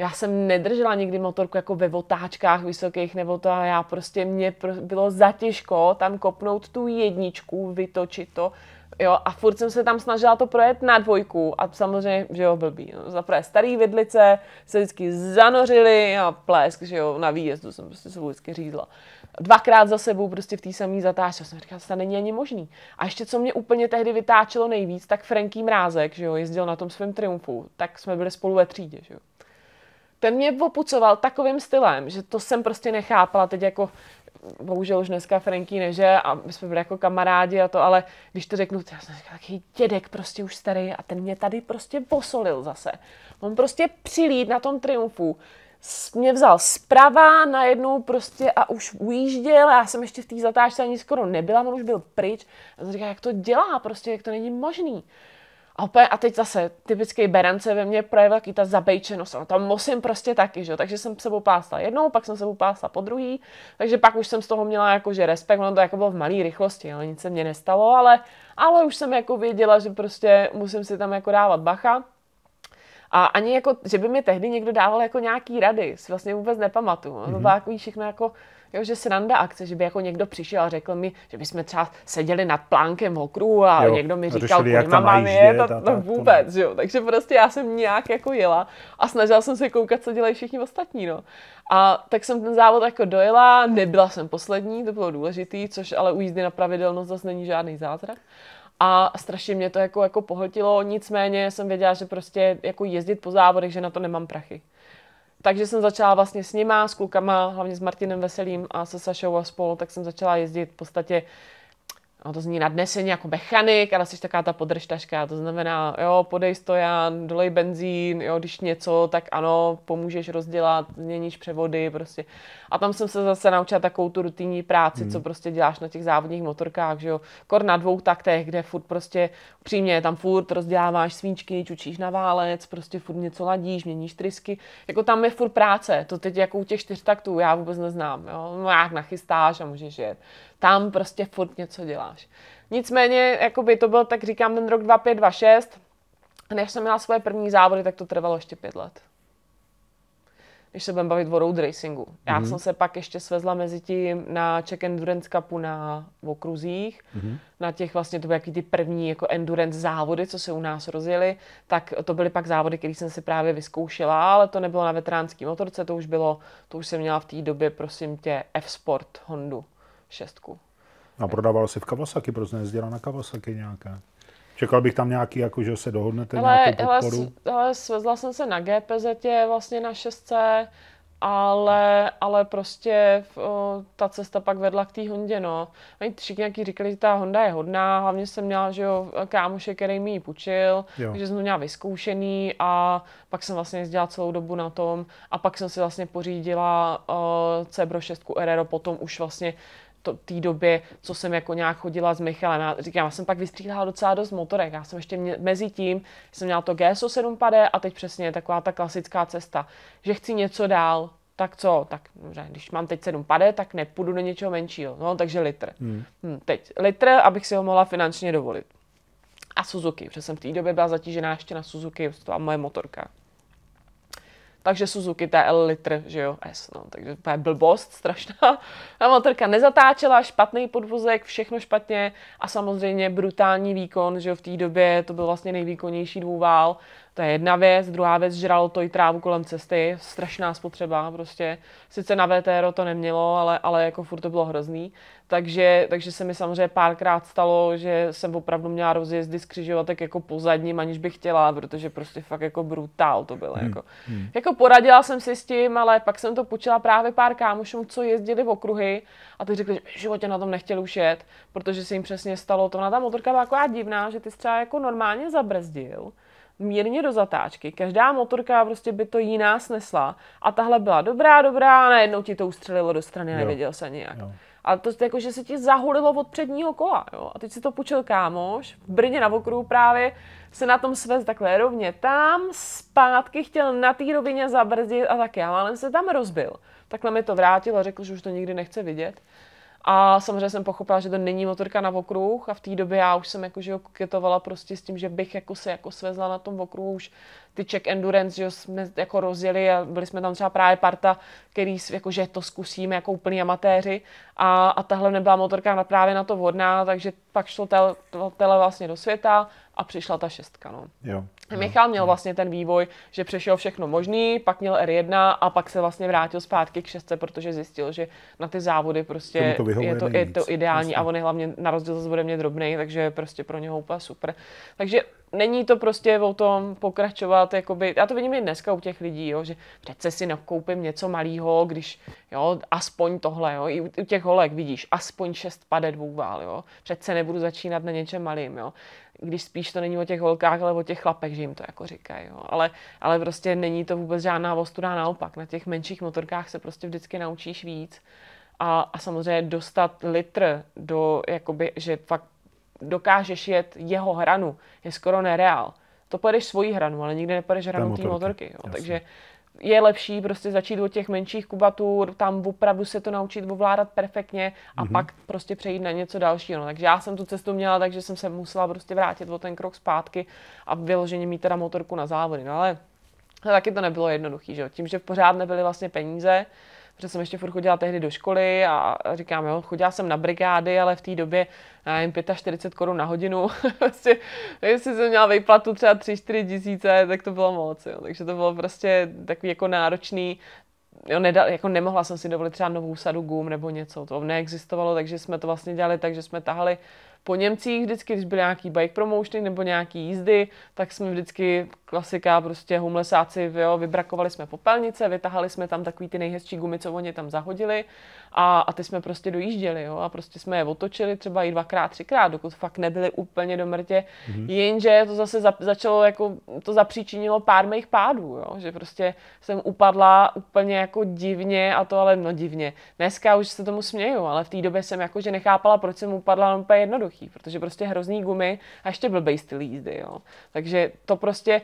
já jsem nedržela nikdy motorku jako ve otáčkách vysokých nebo to já prostě mě bylo zatěžko tam kopnout tu jedničku, vytočit to, jo, a furt jsem se tam snažila to projet na dvojku a samozřejmě, že jo, blbý, no, zaprvé starý vidlice se vždycky zanořily a plesk, že jo, na výjezdu jsem prostě se vždycky řídla. Dvakrát za sebou prostě v té samé zatáčce jsem říkala, to není ani možný. A ještě co mě úplně tehdy vytáčelo nejvíc, tak Franký Mrázek, že jo, jezdil na tom svém triumfu, tak jsme byli spolu ve třídě, že jo ten mě opucoval takovým stylem, že to jsem prostě nechápala teď jako bohužel už dneska Franky neže a my jsme byli jako kamarádi a to, ale když to řeknu, já jsem říkala, takový dědek prostě už starý a ten mě tady prostě posolil zase. On prostě přilít na tom triumfu, mě vzal zprava najednou prostě a už ujížděl já jsem ještě v té zatáčce ani skoro nebyla, on už byl pryč. A jsem říkala, jak to dělá prostě, jak to není možný. A, opět, a teď zase, typický berance ve mně projevil taky ta zabejčenost, no, tam musím prostě taky, že? takže jsem se pásla jednou, pak jsem se pásla po druhý, takže pak už jsem z toho měla jakože respekt, ono to jako bylo v malé rychlosti, ale nic se mně nestalo, ale, ale už jsem jako věděla, že prostě musím si tam jako dávat bacha, a ani jako, že by mi tehdy někdo dával jako nějaký rady, si vlastně vůbec nepamatuju. Mm-hmm. To bylo mhm. jako všechno jako Jo, že sranda akce, že by jako někdo přišel a řekl mi, že bychom třeba seděli nad plánkem okruhu a jo, někdo mi říkal, že mám je, to, to, vůbec, to jo. Takže prostě já jsem nějak jako jela a snažila jsem se koukat, co dělají všichni ostatní, no. A tak jsem ten závod jako dojela, nebyla jsem poslední, to bylo důležitý, což ale u jízdy na pravidelnost zase není žádný zázrak a strašně mě to jako, jako pohltilo, nicméně jsem věděla, že prostě jako jezdit po závodech, že na to nemám prachy takže jsem začala vlastně s nima, s klukama, hlavně s Martinem Veselým a se Sašou a spolu, tak jsem začala jezdit v podstatě No to zní nadneseně jako mechanik, ale jsi taká ta podržtaška, to znamená, jo, podej stojan, dolej benzín, jo, když něco, tak ano, pomůžeš rozdělat, změníš převody, prostě. A tam jsem se zase naučila takovou tu rutinní práci, hmm. co prostě děláš na těch závodních motorkách, že jo, kor na dvou taktech, kde furt prostě, přímě tam furt rozděláváš svíčky, čučíš na válec, prostě furt něco ladíš, měníš trysky, jako tam je furt práce, to teď jako u těch čtyř taktů já vůbec neznám, jo, no jak nachystáš a můžeš jet tam prostě furt něco děláš. Nicméně, jakoby to byl, tak říkám, ten rok 2526, než jsem měla svoje první závody, tak to trvalo ještě pět let. Když se budeme bavit o road racingu. Já mm-hmm. jsem se pak ještě svezla mezi tím na Czech Endurance Cupu na okruzích, mm-hmm. na těch vlastně, to byly jaký ty první jako endurance závody, co se u nás rozjeli, tak to byly pak závody, které jsem si právě vyzkoušela, ale to nebylo na veteránský motorce, to už bylo, to už jsem měla v té době, prosím tě, F-Sport Hondu šestku. A prodával si v Kawasaki, proč nejezdila na Kawasaki nějaké? Čekal bych tam nějaký, jako že se dohodnete ale, nějakou podporu? Ale, hele, svezla jsem se na GPZ vlastně na šestce, ale, ale prostě o, ta cesta pak vedla k té Hondě, no. Oni všichni nějaký říkali, že ta Honda je hodná, hlavně jsem měla, že jo, kámoše, který mi ji půjčil, jo. takže jsem to měla vyzkoušený a pak jsem vlastně jezdila celou dobu na tom a pak jsem si vlastně pořídila o, Cebro 6 RR, potom už vlastně té době, co jsem jako nějak chodila s Michalem. Já říkám, já jsem pak vystříhala docela dost motorek. Já jsem ještě mě, mezi tím, jsem měla to GSO 7 a teď přesně taková ta klasická cesta, že chci něco dál, tak co, tak dobře, když mám teď 7 pade, tak nepůjdu do něčeho menšího. No, takže litr. Hmm. Hmm, teď litr, abych si ho mohla finančně dovolit. A Suzuki, protože jsem v té době byla zatížená ještě na Suzuki, to byla moje motorka takže Suzuki TL litr, že jo, S, no, takže to je blbost strašná. A motorka nezatáčela, špatný podvozek, všechno špatně a samozřejmě brutální výkon, že jo, v té době to byl vlastně nejvýkonnější dvouvál to je jedna věc. Druhá věc, žralo to i trávu kolem cesty. Strašná spotřeba prostě. Sice na VTR to nemělo, ale, ale jako furt to bylo hrozný. Takže, takže se mi samozřejmě párkrát stalo, že jsem opravdu měla rozjezdy z křižovatek jako po zadním, aniž bych chtěla, protože prostě fakt jako brutál to bylo. Hmm. Jako. Hmm. jako poradila jsem si s tím, ale pak jsem to počila právě pár kámošům, co jezdili v okruhy a ty řekli, že v životě na tom nechtěli už jet, protože se jim přesně stalo to. Na ta motorka byla taková divná, že ty třeba jako normálně zabrzdil, mírně do zatáčky. Každá motorka prostě by to jiná snesla a tahle byla dobrá, dobrá a najednou ti to ustřelilo do strany, a nevěděl se nějak. Jo. Ale to jako, že se ti zahulilo od předního kola, jo. A teď si to půjčil kámoš, v Brně na okruhu právě se na tom svez takhle rovně tam, zpátky chtěl na té rovině zabrzdit a tak já málem se tam rozbil. Takhle mi to vrátilo, řekl, že už to nikdy nechce vidět. A samozřejmě jsem pochopila, že to není motorka na okruh a v té době já už jsem jako, že koketovala prostě s tím, že bych jako se jako svezla na tom okruhu už ty check Endurance, že jsme jako rozjeli a byli jsme tam třeba právě parta, který jako, že to zkusíme jako úplní amatéři a, a tahle nebyla motorka na, právě na to vhodná, takže pak šlo tel, tele vlastně do světa a přišla ta šestka. No. Jo, Michal měl vlastně ten vývoj, že přešel všechno možný, pak měl R1 a pak se vlastně vrátil zpátky k šestce, protože zjistil, že na ty závody prostě to je to, je to ideální vlastně. a on je hlavně na rozdíl zase bude mě drobnej, takže prostě pro něho úplně super. Takže není to prostě o tom pokračovat, jakoby, já to vidím i dneska u těch lidí, jo, že přece si nakoupím něco malého, když, jo, aspoň tohle, jo, i u, těch holek vidíš, aspoň šest pade vál, jo, přece nebudu začínat na něčem malým, jo, když spíš to není o těch holkách, ale o těch chlapech, že jim to jako říkají, jo, ale, ale prostě není to vůbec žádná ostuda, naopak, na těch menších motorkách se prostě vždycky naučíš víc, a, a samozřejmě dostat litr do, jakoby, že fakt dokážeš jet jeho hranu, je skoro nereál. To pojedeš svoji hranu, ale nikdy nepojedeš hranu té motorky. Jo. Takže je lepší prostě začít od těch menších kubatur, tam opravdu se to naučit ovládat perfektně a mm-hmm. pak prostě přejít na něco dalšího. No, takže já jsem tu cestu měla, takže jsem se musela prostě vrátit o ten krok zpátky a vyloženě mít teda motorku na závody. No ale taky to nebylo jednoduché, že jo? Tím, že pořád nebyly vlastně peníze, protože jsem ještě furt chodila tehdy do školy a říkám, jo, chodila jsem na brigády, ale v té době, nevím, 45 korun na hodinu, prostě, jestli jsem měla vyplatu třeba 3-4 tisíce, tak to bylo moc, jo. takže to bylo prostě takový jako náročný, jo, nedal, jako nemohla jsem si dovolit třeba novou sadu gum nebo něco, to neexistovalo, takže jsme to vlastně dělali tak, že jsme tahali po Němcích vždycky, když byly nějaký bike promotiony nebo nějaký jízdy, tak jsme vždycky, klasika, prostě humlesáci, jo, vybrakovali jsme popelnice, vytahali jsme tam takový ty nejhezčí gumy, co oni tam zahodili a, a ty jsme prostě dojížděli, jo, a prostě jsme je otočili třeba i dvakrát, třikrát, dokud fakt nebyli úplně do mrtě. Mm-hmm. Jenže to zase za, začalo, jako, to zapříčinilo pár mých pádů, jo, že prostě jsem upadla úplně jako divně a to ale, no divně. Dneska už se tomu směju, ale v té době jsem jako, že nechápala, proč jsem upadla, úplně jednoduchý, protože prostě hrozný gumy a ještě byl styl jízdy, jo. Takže to prostě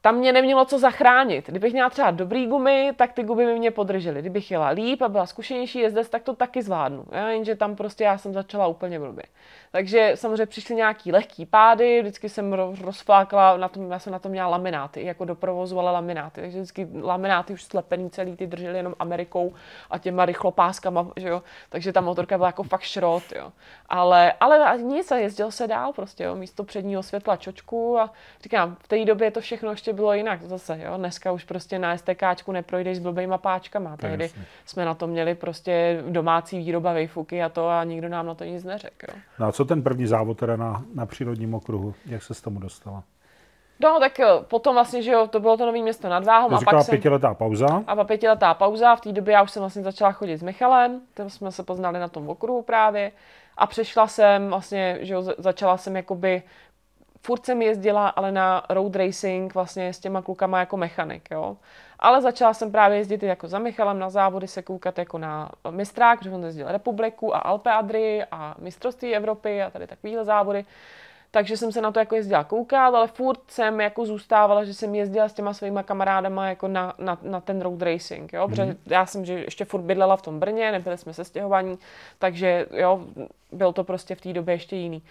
tam mě nemělo co zachránit. Kdybych měla třeba dobrý gumy, tak ty gumy mě podržely. Kdybych jela líp a byla zkušenější jezdec, tak to taky zvládnu. jenže tam prostě já jsem začala úplně blbě. Takže samozřejmě přišly nějaký lehký pády, vždycky jsem rozflákla, na tom, já jsem na tom měla lamináty, jako doprovozovala lamináty. Takže vždycky lamináty už slepený celý, ty drželi jenom Amerikou a těma rychlopáskama, že jo. Takže ta motorka byla jako fakt šrot, jo. Ale, ale nic, a jezdil se dál prostě, jo, místo předního světla čočku a říkám, v té době to všechno ještě bylo jinak zase, jo. Dneska už prostě na STKčku neprojdeš s blbýma páčkama. Tehdy Jasně. jsme na to měli prostě domácí výroba vejfuky a to a nikdo nám na to nic neřekl. No co ten první závod teda na, na přírodním okruhu? Jak se s tomu dostala? No, tak eh, potom vlastně, že jo, to bylo to nové město nad Váhom. To a pak jsem, pětiletá pauza. A pak pětiletá pauza, v té době já už jsem vlastně začala chodit s Michalem, tam jsme se poznali na tom okruhu právě. A přešla jsem vlastně, že jo, začala jsem jakoby, furt jsem jezdila, ale na road racing vlastně s těma klukama jako mechanik, jo. Ale začala jsem právě jezdit jako za Michalem na závody, se koukat jako na mistrák, protože on jezdil republiku a Alpe Adry a mistrovství Evropy a tady takovýhle závody. Takže jsem se na to jako jezdila koukat, ale furt jsem jako zůstávala, že jsem jezdila s těma svýma kamarádama jako na, na, na ten road racing, jo, protože mm-hmm. já jsem že ještě furt bydlela v tom Brně, nebyli jsme stěhovaní, takže jo, byl to prostě v té době ještě jiný.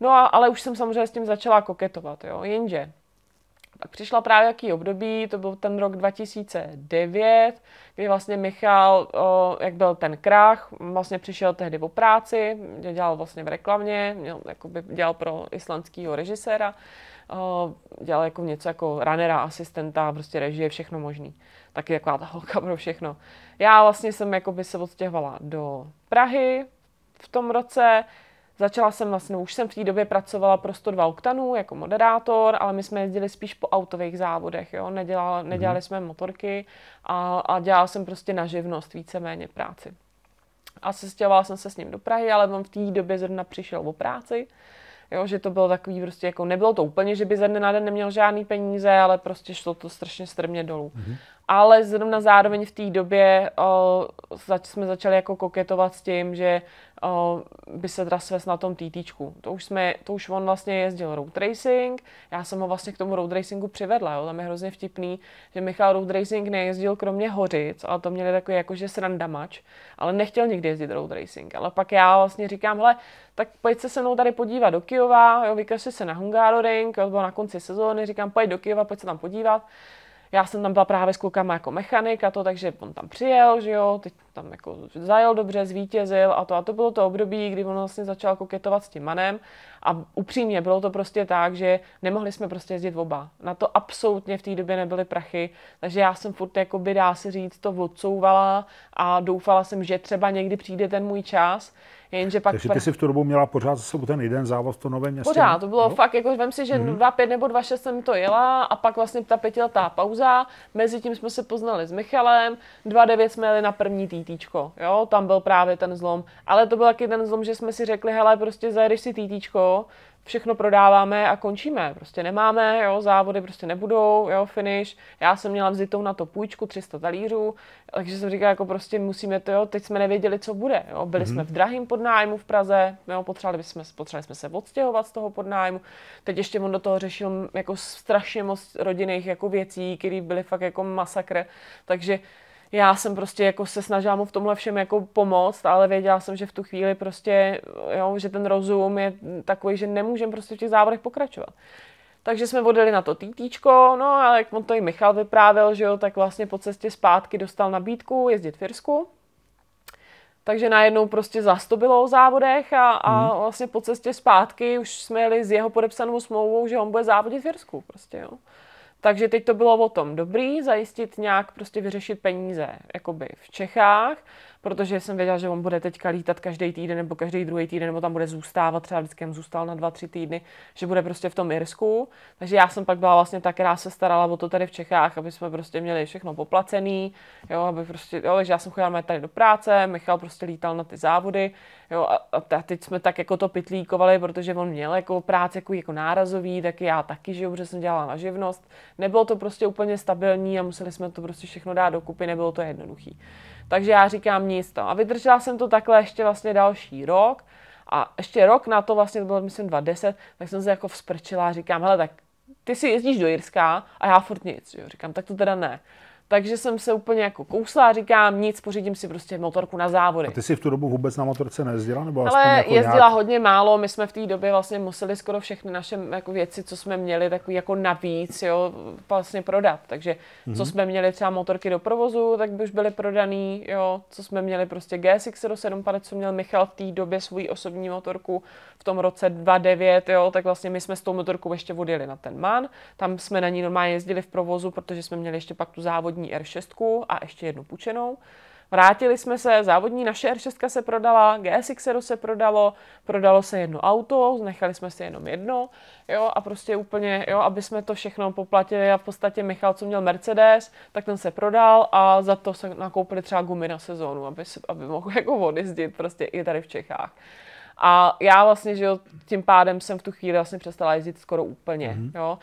No a, ale už jsem samozřejmě s tím začala koketovat, jo, jenže pak přišla právě jaký období, to byl ten rok 2009, kdy vlastně Michal, jak byl ten krach, vlastně přišel tehdy po práci, dělal vlastně v reklamě, měl, jakoby, dělal pro islandského režiséra, dělal jako něco jako ranera, asistenta, prostě režie, všechno možný. Taky taková ta holka pro všechno. Já vlastně jsem jakoby se odstěhovala do Prahy v tom roce, Začala jsem vlastně, už jsem v té době pracovala pro 102 oktanů jako moderátor, ale my jsme jezdili spíš po autových závodech, jo? Nedělala, mhm. nedělali mm. jsme motorky a, a dělala jsem prostě na živnost víceméně práci. A sestěhovala jsem se s ním do Prahy, ale on v té době zrovna přišel o práci, jo? že to bylo takový prostě jako, nebylo to úplně, že by ze dne na den neměl žádný peníze, ale prostě šlo to strašně strmě dolů. Mm ale zrovna zároveň v té době o, zač, jsme začali jako koketovat s tím, že o, by se teda svést na tom TTčku. To už, jsme, to už on vlastně jezdil road racing, já jsem ho vlastně k tomu road racingu přivedla, jo. tam je hrozně vtipný, že Michal road racing nejezdil kromě Hořic, ale to měli takový jakože mač, ale nechtěl nikdy jezdit road racing, ale pak já vlastně říkám, hele, tak pojď se se mnou tady podívat do Kyjova. jo, se na Hungaroring, to bylo na konci sezóny, říkám, pojď do Kyjova, pojď se tam podívat já jsem tam byla právě s klukama jako mechanik a to, takže on tam přijel, že jo, teď tam jako zajel dobře, zvítězil a to a to bylo to období, kdy on vlastně začal koketovat s tím manem a upřímně, bylo to prostě tak, že nemohli jsme prostě jezdit oba. Na to absolutně v té době nebyly prachy, takže já jsem furt, jakoby, dá se říct, to odsouvala a doufala jsem, že třeba někdy přijde ten můj čas. Jenže pak Takže ty si v tu dobu měla pořád za sebou ten jeden závod to nové město? Pořád, to bylo no? fakt, jako vem si, že mm-hmm. 2,5 nebo 2,6 jsem to jela a pak vlastně ta pětiletá pauza, mezi tím jsme se poznali s Michalem, 2,9 jsme jeli na první týtíčko, jo, tam byl právě ten zlom, ale to byl taky ten zlom, že jsme si řekli, hele, prostě zajedeš si týtíčko, všechno prodáváme a končíme. Prostě nemáme, jo, závody prostě nebudou, jo, finish. Já jsem měla vzitou na to půjčku 300 talířů, takže jsem říkala, jako prostě musíme to, jo, teď jsme nevěděli, co bude, jo. Byli mm-hmm. jsme mhm. v drahém podnájmu v Praze, jo, potřebovali jsme, potřebovali jsme se odstěhovat z toho podnájmu. Teď ještě on do toho řešil jako strašně moc rodinných jako věcí, které byly fakt jako masakr. Takže já jsem prostě jako se snažila mu v tomhle všem jako pomoct, ale věděla jsem, že v tu chvíli prostě, jo, že ten rozum je takový, že nemůžem prostě v těch závodech pokračovat. Takže jsme vodili na to týtíčko, no ale jak on to i Michal vyprávěl, že jo, tak vlastně po cestě zpátky dostal nabídku jezdit v Irsku. Takže najednou prostě zas to bylo o závodech a, a hmm. vlastně po cestě zpátky už jsme jeli s jeho podepsanou smlouvou, že on bude závodit v Irsku prostě, jo. Takže teď to bylo o tom dobrý, zajistit nějak, prostě vyřešit peníze, jakoby v Čechách protože jsem věděla, že on bude teďka lítat každý týden nebo každý druhý týden, nebo tam bude zůstávat, třeba vždycky zůstal na dva, tři týdny, že bude prostě v tom Irsku. Takže já jsem pak byla vlastně ta, která se starala o to tady v Čechách, aby jsme prostě měli všechno poplacený, jo, aby prostě, jo, takže já jsem chodila tady do práce, Michal prostě lítal na ty závody, jo, a, a teď jsme tak jako to pitlíkovali, protože on měl jako práci jako, jako nárazový, tak já taky, že jo, jsem dělala na živnost. Nebylo to prostě úplně stabilní a museli jsme to prostě všechno dát dokupy, nebylo to jednoduchý. Takže já říkám nic to. A vydržela jsem to takhle ještě vlastně další rok. A ještě rok na to, vlastně to bylo myslím 20, tak jsem se jako vzprčila a říkám, hele, tak ty si jezdíš do Jirska a já furt nic. Jo. Říkám, tak to teda ne. Takže jsem se úplně jako kousla a říkám nic, pořídím si prostě motorku na závody. A ty si v tu dobu vůbec na motorce nejezdila? Nebo Ale jako jezdila nějak... hodně málo, my jsme v té době vlastně museli skoro všechny naše jako věci, co jsme měli, takový jako navíc, jo, vlastně prodat. Takže mm-hmm. co mhm. jsme měli třeba motorky do provozu, tak by už byly prodaný, jo, co jsme měli prostě GSX 7 co měl Michal v té době svůj osobní motorku v tom roce 29 jo, tak vlastně my jsme s tou motorkou ještě odjeli na ten MAN, tam jsme na ní normálně jezdili v provozu, protože jsme měli ještě pak tu závodní závodní R6 a ještě jednu půjčenou. Vrátili jsme se, závodní naše R6 se prodala, GSX se prodalo, prodalo se jedno auto, nechali jsme si jenom jedno, jo, a prostě úplně, jo, aby jsme to všechno poplatili a v podstatě Michal, co měl Mercedes, tak ten se prodal a za to se nakoupili třeba gumy na sezónu, aby, aby mohl jako odjezdit prostě i tady v Čechách. A já vlastně, že jo, tím pádem jsem v tu chvíli vlastně přestala jezdit skoro úplně, mm-hmm. jo.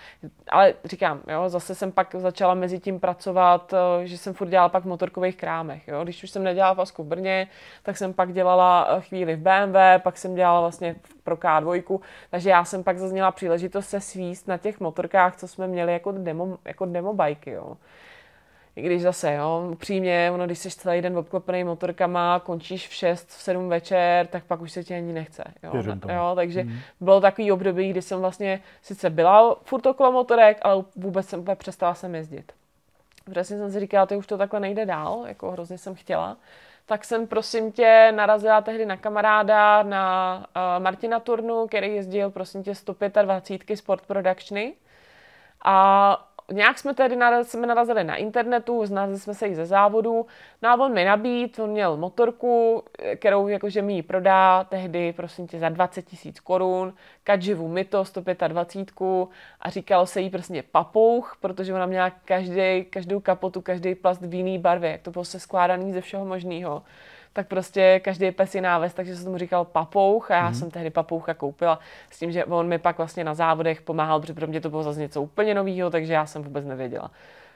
Ale říkám, jo, zase jsem pak začala mezi tím pracovat, eh, že jsem furt dělala pak v motorkových krámech, jo. Když už jsem nedělala vlastně v Brně, tak jsem pak dělala eh, chvíli v BMW, pak jsem dělala vlastně pro K2, takže já jsem pak zazněla příležitost se svíst na těch motorkách, co jsme měli jako demo, jako demo bajky, jo. I když zase, jo, upřímně, ono, když jsi celý den obklopený motorkama, končíš v 6, v 7 večer, tak pak už se ti ani nechce. Jo, na, jo takže mm. bylo takový období, kdy jsem vlastně sice byla furt okolo motorek, ale vůbec jsem přestala sem jezdit. Přesně jsem si říkala, že už to takhle nejde dál, jako hrozně jsem chtěla. Tak jsem, prosím tě, narazila tehdy na kamaráda, na uh, Martina Turnu, který jezdil, prosím tě, 125 Sport Productiony. A nějak jsme tedy narazili, jsme narazili na internetu, znali jsme se i ze závodu. No a on mi nabít, on měl motorku, kterou jakože mi ji prodá tehdy, prosím tě, za 20 tisíc korun, kadživu mito, 125 a říkalo se jí prostě papouch, protože ona měla každý, každou kapotu, každý plast v jiný barvě, jak to bylo se skládaný ze všeho možného tak prostě každý pes jiná ves, takže jsem mu říkal papouch a já hmm. jsem tehdy papoucha koupila s tím, že on mi pak vlastně na závodech pomáhal, protože pro mě to bylo zase něco úplně nového, takže já jsem vůbec nevěděla.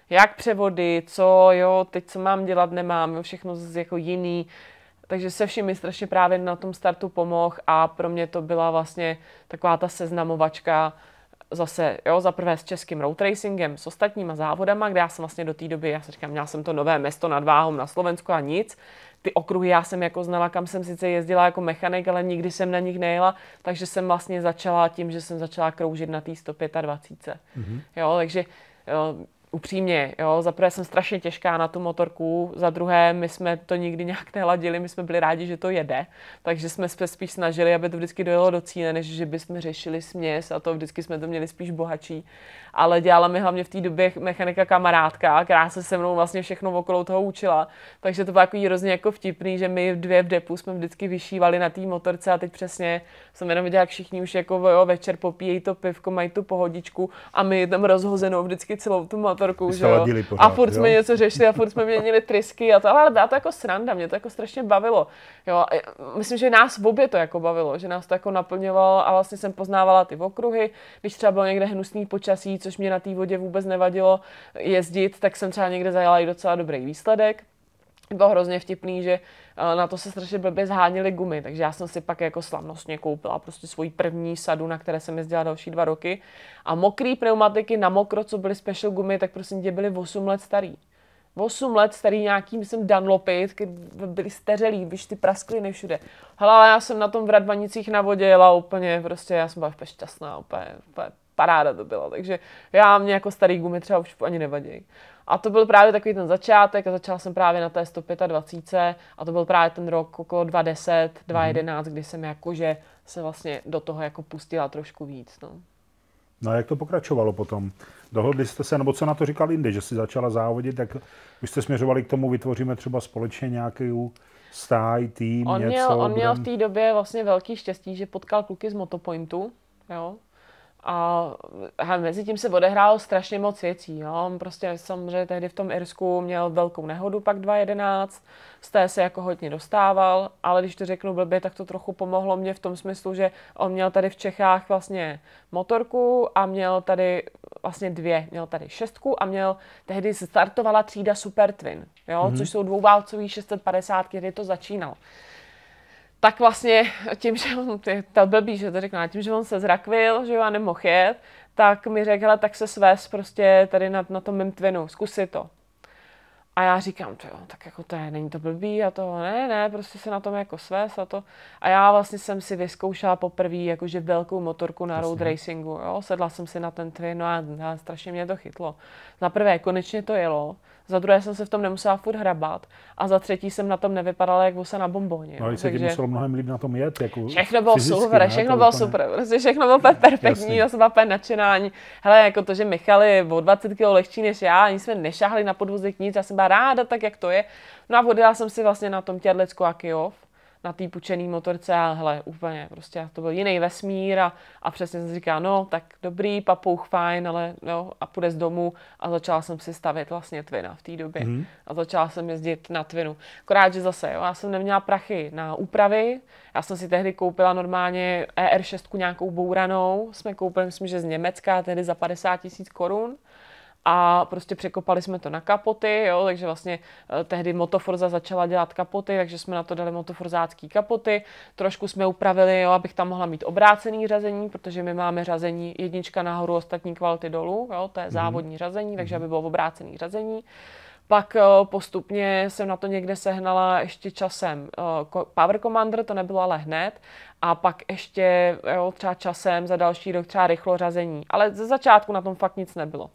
Jak převody, co, jo, teď co mám dělat, nemám, jo, všechno zase jako jiný. Takže se vším mi strašně právě na tom startu pomohl a pro mě to byla vlastně taková ta seznamovačka, zase, jo, za prvé s českým road racingem, s ostatníma závodama, kde já jsem vlastně do té doby, já se říkám, měla jsem to nové město nad váhou na Slovensku a nic, ty okruhy já jsem jako znala, kam jsem sice jezdila jako mechanik, ale nikdy jsem na nich nejela, takže jsem vlastně začala tím, že jsem začala kroužit na té 125. Mm-hmm. Jo, takže jo, upřímně, jo, za prvé jsem strašně těžká na tu motorku, za druhé my jsme to nikdy nějak nehladili, my jsme byli rádi, že to jede, takže jsme se spíš snažili, aby to vždycky dojelo do cíle, než že bychom řešili směs a to vždycky jsme to měli spíš bohatší. Ale dělala mi hlavně v té době mechanika kamarádka, která se se mnou vlastně všechno okolo toho učila, takže to bylo jako hrozně jako vtipný, že my dvě v depu jsme vždycky vyšívali na té motorce a teď přesně jsem jenom viděla, jak všichni už jako jo, večer popíjí to pivko, mají tu pohodičku a my tam rozhozenou vždycky celou tu motorku motorku, že jo? Pořád, a furt jo? jsme něco řešili a furt jsme měnili trysky a to, ale byla to jako sranda, mě to jako strašně bavilo, jo, eh, myslím, že nás v obě to jako bavilo, že nás to jako naplňovalo a vlastně jsem poznávala ty okruhy, když třeba bylo někde hnusný počasí, což mě na té vodě vůbec nevadilo jezdit, tak jsem třeba někde zajela i docela dobrý výsledek, bylo hrozně vtipný, že Eh, na to se strašně blbě zhánily gumy, takže já jsem si pak jako slavnostně koupila prostě svoji první sadu, na které jsem jezdila další dva roky. A mokrý pneumatiky na mokro, co byly special gumy, tak prosím tě byly 8 let starý. 8 let starý nějaký, myslím, Dunlopy, byly steřelý, víš, ty praskliny všude. Hele, ale já jsem na tom v Radvanicích na vodě jela úplně, prostě já jsem byla úplně šťastná, úplně, úplně paráda to byla, takže já mě jako starý gumy třeba už ani nevadí. A to byl právě takový ten začátek a začala jsem právě na té 125 a to byl právě ten rok okolo 2010, 2011, mm. kdy jsem jakože se vlastně do toho jako pustila trošku víc. No. No a jak to pokračovalo potom? Dohodli jste se, nebo co na to říkal Indy, že si začala závodit, tak už jste směřovali k tomu, vytvoříme třeba společně nějakou stáj, tým, on něco. Měl, on budem... měl v té době vlastně velký štěstí, že potkal kluky z Motopointu, jo, a, he, mezi tím se odehrálo strašně moc věcí. Jo. On prostě samozřejmě tehdy v tom Irsku měl velkou nehodu pak 2.11, z té se jako hodně dostával, ale když to řeknu blbě, tak to trochu pomohlo mě v tom smyslu, že on měl tady v Čechách vlastně motorku a měl tady vlastně dvě, měl tady šestku a měl, tehdy startovala třída Super Twin, jo, mm-hmm. což jsou dvouválcový 650, kdy to začínal tak vlastně tím, že on, ty, ta blbý, že to řekla, tím, že on se zrakvil, že jo, a nemohl jet, tak mi řekla, tak se svést prostě tady na, na tom mém twinu, zkusit to. A já říkám, to jo, tak jako to je, není to blbý a to ne, ne, prostě se na tom jako svést a to. A já vlastně jsem si vyzkoušela poprvé jakože velkou motorku na Jasně. racingu, jo, sedla jsem si na ten twin no a, a strašně mě to chytlo. Za prvé, konečně to jelo, za druhé jsem se v tom nemusela furt hrabat a za třetí jsem na tom nevypadala jak vosa na bomboně. No, ale se Takže... muselo mnohem líp na tom jet. Jako všechno bylo fyzicky, super, ne? všechno to bylo úplně... super, prostě všechno bylo perfektní, já jsem byla nadšená. Hele, jako to, že Michal je o 20 kg lehčí než já, ani jsme nešahli na podvozek nic, já jsem byla ráda tak, jak to je. No a vodila jsem si vlastně na tom Tědlecku a Kyjov na té pučené motorce a hele, úplně prostě to byl jiný vesmír a, a přesně jsem říká, no tak dobrý, papouch fajn, ale no a půjde z domu a začala jsem si stavět vlastně Twina v té době mm. a začala jsem jezdit na Twinu. Akorát, že zase, jo, já jsem neměla prachy na úpravy, já jsem si tehdy koupila normálně ER6 nějakou bouranou, jsme koupili, myslím, že z Německa, tehdy za 50 tisíc korun a prostě překopali jsme to na kapoty, jo, takže vlastně eh, tehdy Motoforza začala dělat kapoty, takže jsme na to dali motoforzácký kapoty, trošku jsme upravili, jo, abych tam mohla mít obrácený řazení, protože my máme řazení jednička nahoru, ostatní kvality dolů, jo, to je mhm. závodní mm-hmm. řazení, takže mhm. aby bylo obrácený řazení. Pak eh, postupně jsem na to někde sehnala ještě časem eh, Power Commander, to nebylo ale hned, a pak ještě jo, třeba časem za další rok třeba rychlo řazení. Ale ze začátku na tom fakt nic nebylo.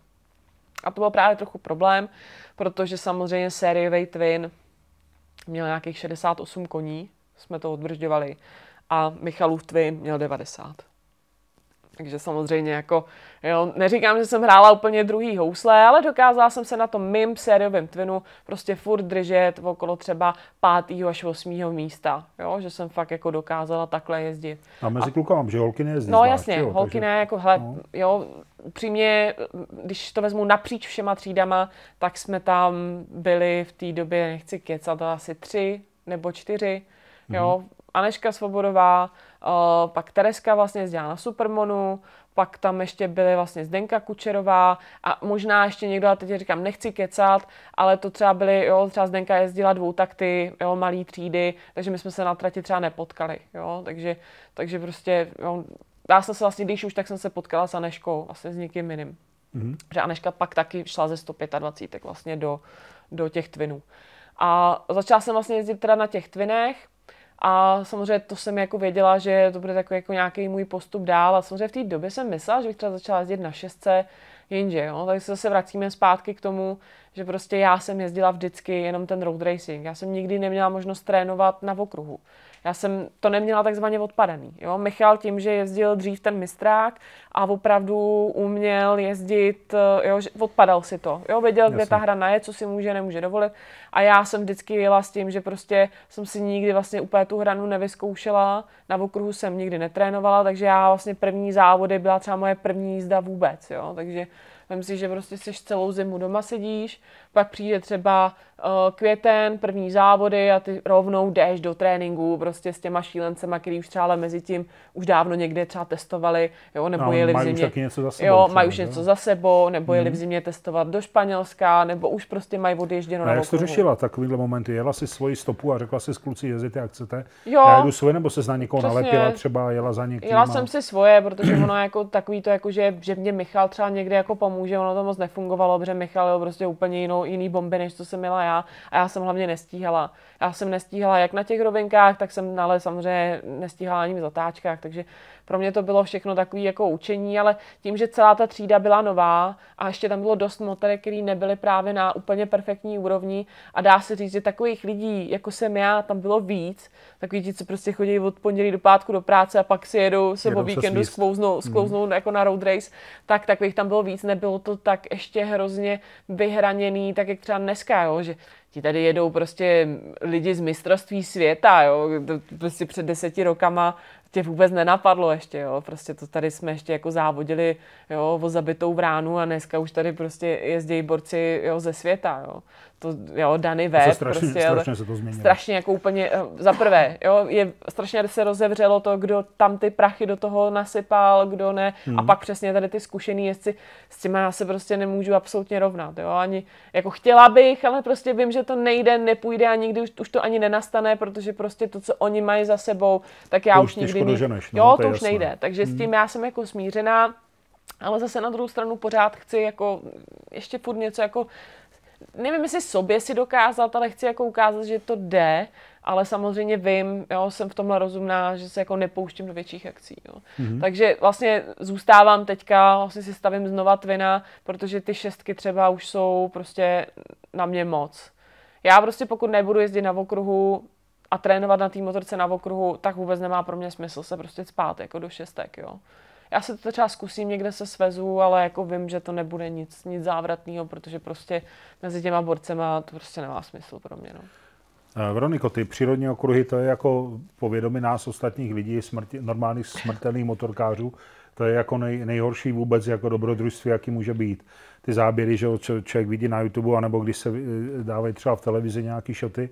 A to byl právě trochu problém, protože samozřejmě sériový Twin měl nějakých 68 koní, jsme to odbržďovali, a Michalův Twin měl 90. Takže samozřejmě jako, jo, neříkám, že jsem hrála úplně druhý housle, ale dokázala jsem se na tom mým sériovém twinu prostě furt držet v okolo třeba pátého až osmého místa, jo, že jsem fakt jako dokázala takhle jezdit. A mezi klukám, že holky nejezdí No zvlášť, jasně, jo, holky takže, ne, jako hle, no. jo, přímě, když to vezmu napříč všema třídama, tak jsme tam byli v té době, nechci kecat, asi tři nebo čtyři, mm-hmm. jo, mhm. Aneška Svobodová, Uh, pak Tereska vlastně jezdila na Supermonu, pak tam ještě byly vlastně Zdenka Kučerová a možná ještě někdo, a teď říkám, nechci kecat, ale to třeba byly, jo, třeba Zdenka jezdila dvou takty, jo, malý třídy, takže my jsme se na trati třeba nepotkali, jo, takže, takže prostě, jo, já jsem se vlastně, když už, tak jsem se potkala s Aneškou, vlastně s někým jiným. Mm-hmm. Že Aneška pak taky šla ze 125 vlastně do, do těch tvinů. A začala jsem vlastně jezdit teda na těch twinech, a samozřejmě to jsem jako věděla, že to bude takový jako nějaký můj postup dál. A samozřejmě v té době jsem myslela, že bych třeba začala jezdit na šestce, jenže jo. Takže se zase vracíme zpátky k tomu, že prostě já jsem jezdila vždycky jenom ten road racing. Já jsem nikdy neměla možnost trénovat na okruhu. Já jsem to neměla takzvaně odpadaný. Jo? Michal tím, že jezdil dřív ten mistrák a opravdu uměl jezdit, eh, jo, že odpadal si to. Jo? Věděl, kde ta hra je, co si může, nemůže dovolit. A já jsem vždycky jela s tím, že prostě jsem si nikdy vlastně úplně tu hranu nevyzkoušela, na okruhu jsem nikdy netrénovala, takže já vlastně první závody byla třeba moje první jízda vůbec. Jo? Takže Vem si, že prostě seš celou zimu doma sedíš, pak přijde třeba eh, květen, první závody a ty rovnou jdeš do tréninku prostě s těma šílencema, který už třeba ale mezi tím už dávno někde třeba testovali, jo, nebo no, jeli v zimě. Už něco za sebou, jo, mají už něco za sebou, nebo hmm. jeli v mhm. zimě testovat do Španělska, nebo už prostě mají odježděno no, na jak jsi to řešila takovýhle momenty? Jela si svoji stopu a řekla si s kluci jezdit, jak chcete? Jo. Já jdu svoje, nebo se na někoho přesně. nalepila třeba, jela za někým? Jela a... jsem si svoje, protože ono jako takový to, jako že, že mě Michal třeba někde jako pomůže, ono to moc nefungovalo, protože Michal je prostě úplně jinou, jiný bomby, než co jsem měla já. A já jsem hlavně nestíhala. Já jsem nestíhala jak na těch rovinkách, tak jsem ale samozřejmě nestíhala ani v zatáčkách, takže pro mě to bylo všechno takové jako učení, ale tím, že celá ta třída byla nová a ještě tam bylo dost motorek, které nebyly právě na úplně perfektní úrovni a dá se říct, že takových lidí, jako jsem já, tam bylo víc, takový ti, co prostě chodí od pondělí do pátku do práce a pak si jedou se po víkendu svíst. sklouznou, mhm. sklouznou mm. jako na road race, tak takových tam bylo víc, nebylo to tak ještě hrozně vyhraněný, tak jak třeba dneska, jo, že ti tady jedou prostě lidi z mistrovství světa, jo, prostě před deseti rokama tě vůbec nenapadlo ještě, jo. Prostě to tady jsme ještě jako závodili, jo, o zabitou bránu a dneska už tady prostě jezdí borci, jo, ze světa, jo to, jo, Danny Web. Strašně, prostě, strašně se to změnilo. Strašně jako úplně, eh, za prvé, jo, je, strašně se rozevřelo to, kdo tam ty prachy do toho nasypal, kdo ne. Hmm. A pak přesně tady ty zkušený jezdci, s těma já se prostě nemůžu absolutně rovnat, jo, ani jako chtěla bych, ale prostě vím, že to nejde, nepůjde a nikdy už, už to ani nenastane, protože prostě to, co oni mají za sebou, tak já to už nikdy... Doženeš, no, jo, to, to už jasné. nejde, takže hmm. s tím já jsem jako smířená, ale zase na druhou stranu pořád chci jako ještě furt něco jako nevím, jestli sobě si dokázat, ale chci jako ukázat, že to jde, ale samozřejmě vím, jo, jsem v tomhle rozumná, že se jako nepouštím do větších akcí. Jo. Mm-hmm. Takže vlastně zůstávám teďka, vlastně si stavím znova tvina, protože ty šestky třeba už jsou prostě na mě moc. Já prostě pokud nebudu jezdit na okruhu a trénovat na té motorce na okruhu, tak vůbec nemá pro mě smysl se prostě spát jako do šestek, jo já se to třeba zkusím, někde se svezu, ale jako vím, že to nebude nic, nic závratného, protože prostě mezi těma borcema to prostě nemá smysl pro mě. No. Eh, Veroniko, ty přírodní okruhy, to je jako povědomí nás ostatních lidí, smrti, normálních smrtelných motorkářů, to je jako nej, nejhorší vůbec jako dobrodružství, jaký může být. Ty záběry, že člověk vidí na YouTube, anebo když se eh, dávají třeba v televizi nějaký šoty,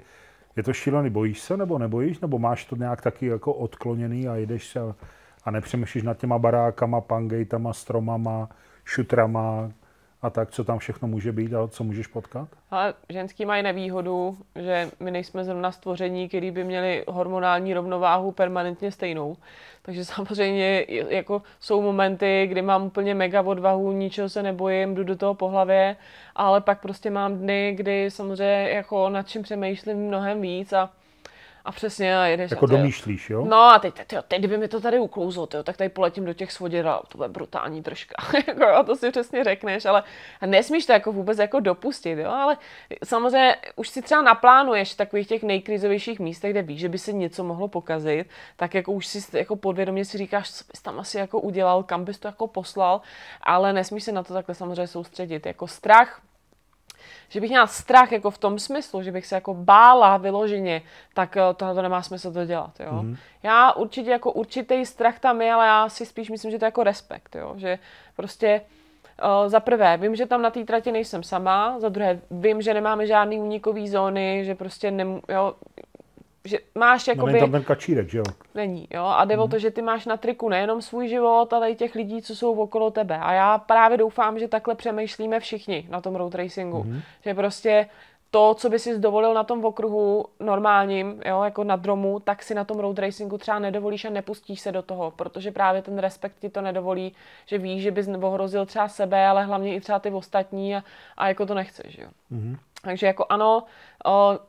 je to šílený. Bojíš se nebo nebojíš? Nebo máš to nějak taky jako odkloněný a jedeš se a nepřemýšlíš nad těma barákama, pangejtama, stromama, šutrama a tak, co tam všechno může být a co můžeš potkat? Ale ženský mají nevýhodu, že my nejsme zrovna stvoření, který by měli hormonální rovnováhu permanentně stejnou. Takže samozřejmě jako jsou momenty, kdy mám úplně mega odvahu, ničeho se nebojím, jdu do toho po hlavě, ale pak prostě mám dny, kdy samozřejmě jako nad čím přemýšlím mnohem víc a a přesně, a jedeš Jako na, domýšlíš, jo? No a teď, tyjo, teď by mi to tady uklouzlo, tyjo, tak tady poletím do těch a to bude brutální držka. Jako, a to si přesně řekneš, ale nesmíš to jako vůbec jako dopustit, jo? Ale samozřejmě už si třeba naplánuješ v takových těch nejkrizovějších místech, kde víš, že by se něco mohlo pokazit, tak jako už si jako podvědomě si říkáš, co bys tam asi jako udělal, kam bys to jako poslal, ale nesmíš se na to takhle samozřejmě soustředit. Jako strach, že bych měla strach jako v tom smyslu, že bych se jako bála vyloženě, tak eh, tohle to nemá smysl to dělat, jo. Mm-hmm. Já určitě jako určitý strach tam je, ale já si spíš myslím, že to je jako respekt, jo, že prostě Uh, za prvé, vím, že tam na té trati nejsem sama, za druhé, vím, že nemáme žádný unikový zóny, že prostě nem, jo, že máš jako Není tam ten kačírek, že jo? Není, jo. A jde hmm. o mhm. to, že ty máš na triku nejenom svůj život, ale i těch lidí, co jsou okolo tebe. A já právě doufám, že takhle přemýšlíme všichni na tom road racingu. Hmm. Že prostě to, co by si dovolil na tom okruhu normálním, jo, jako na dromu, tak si na tom road racingu třeba nedovolíš a nepustíš se do toho, protože právě ten respekt ti to nedovolí, že víš, že bys ohrozil třeba sebe, ale hlavně i třeba ty ostatní a, a jako to nechceš, jo. Mm-hmm. Takže jako ano,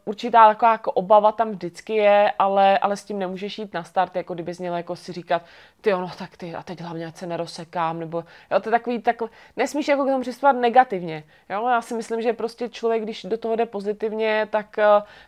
určitá taková jako obava tam vždycky je, ale, ale s tím nemůžeš jít na start, jako kdyby měl jako si říkat, ty ono, tak ty, a teď hlavně, ať se nerosekám, nebo jo, to je takový, tak, nesmíš jako k tomu přistupovat negativně, jo, já si myslím, že prostě člověk, když do toho jde pozitivně, tak, eh,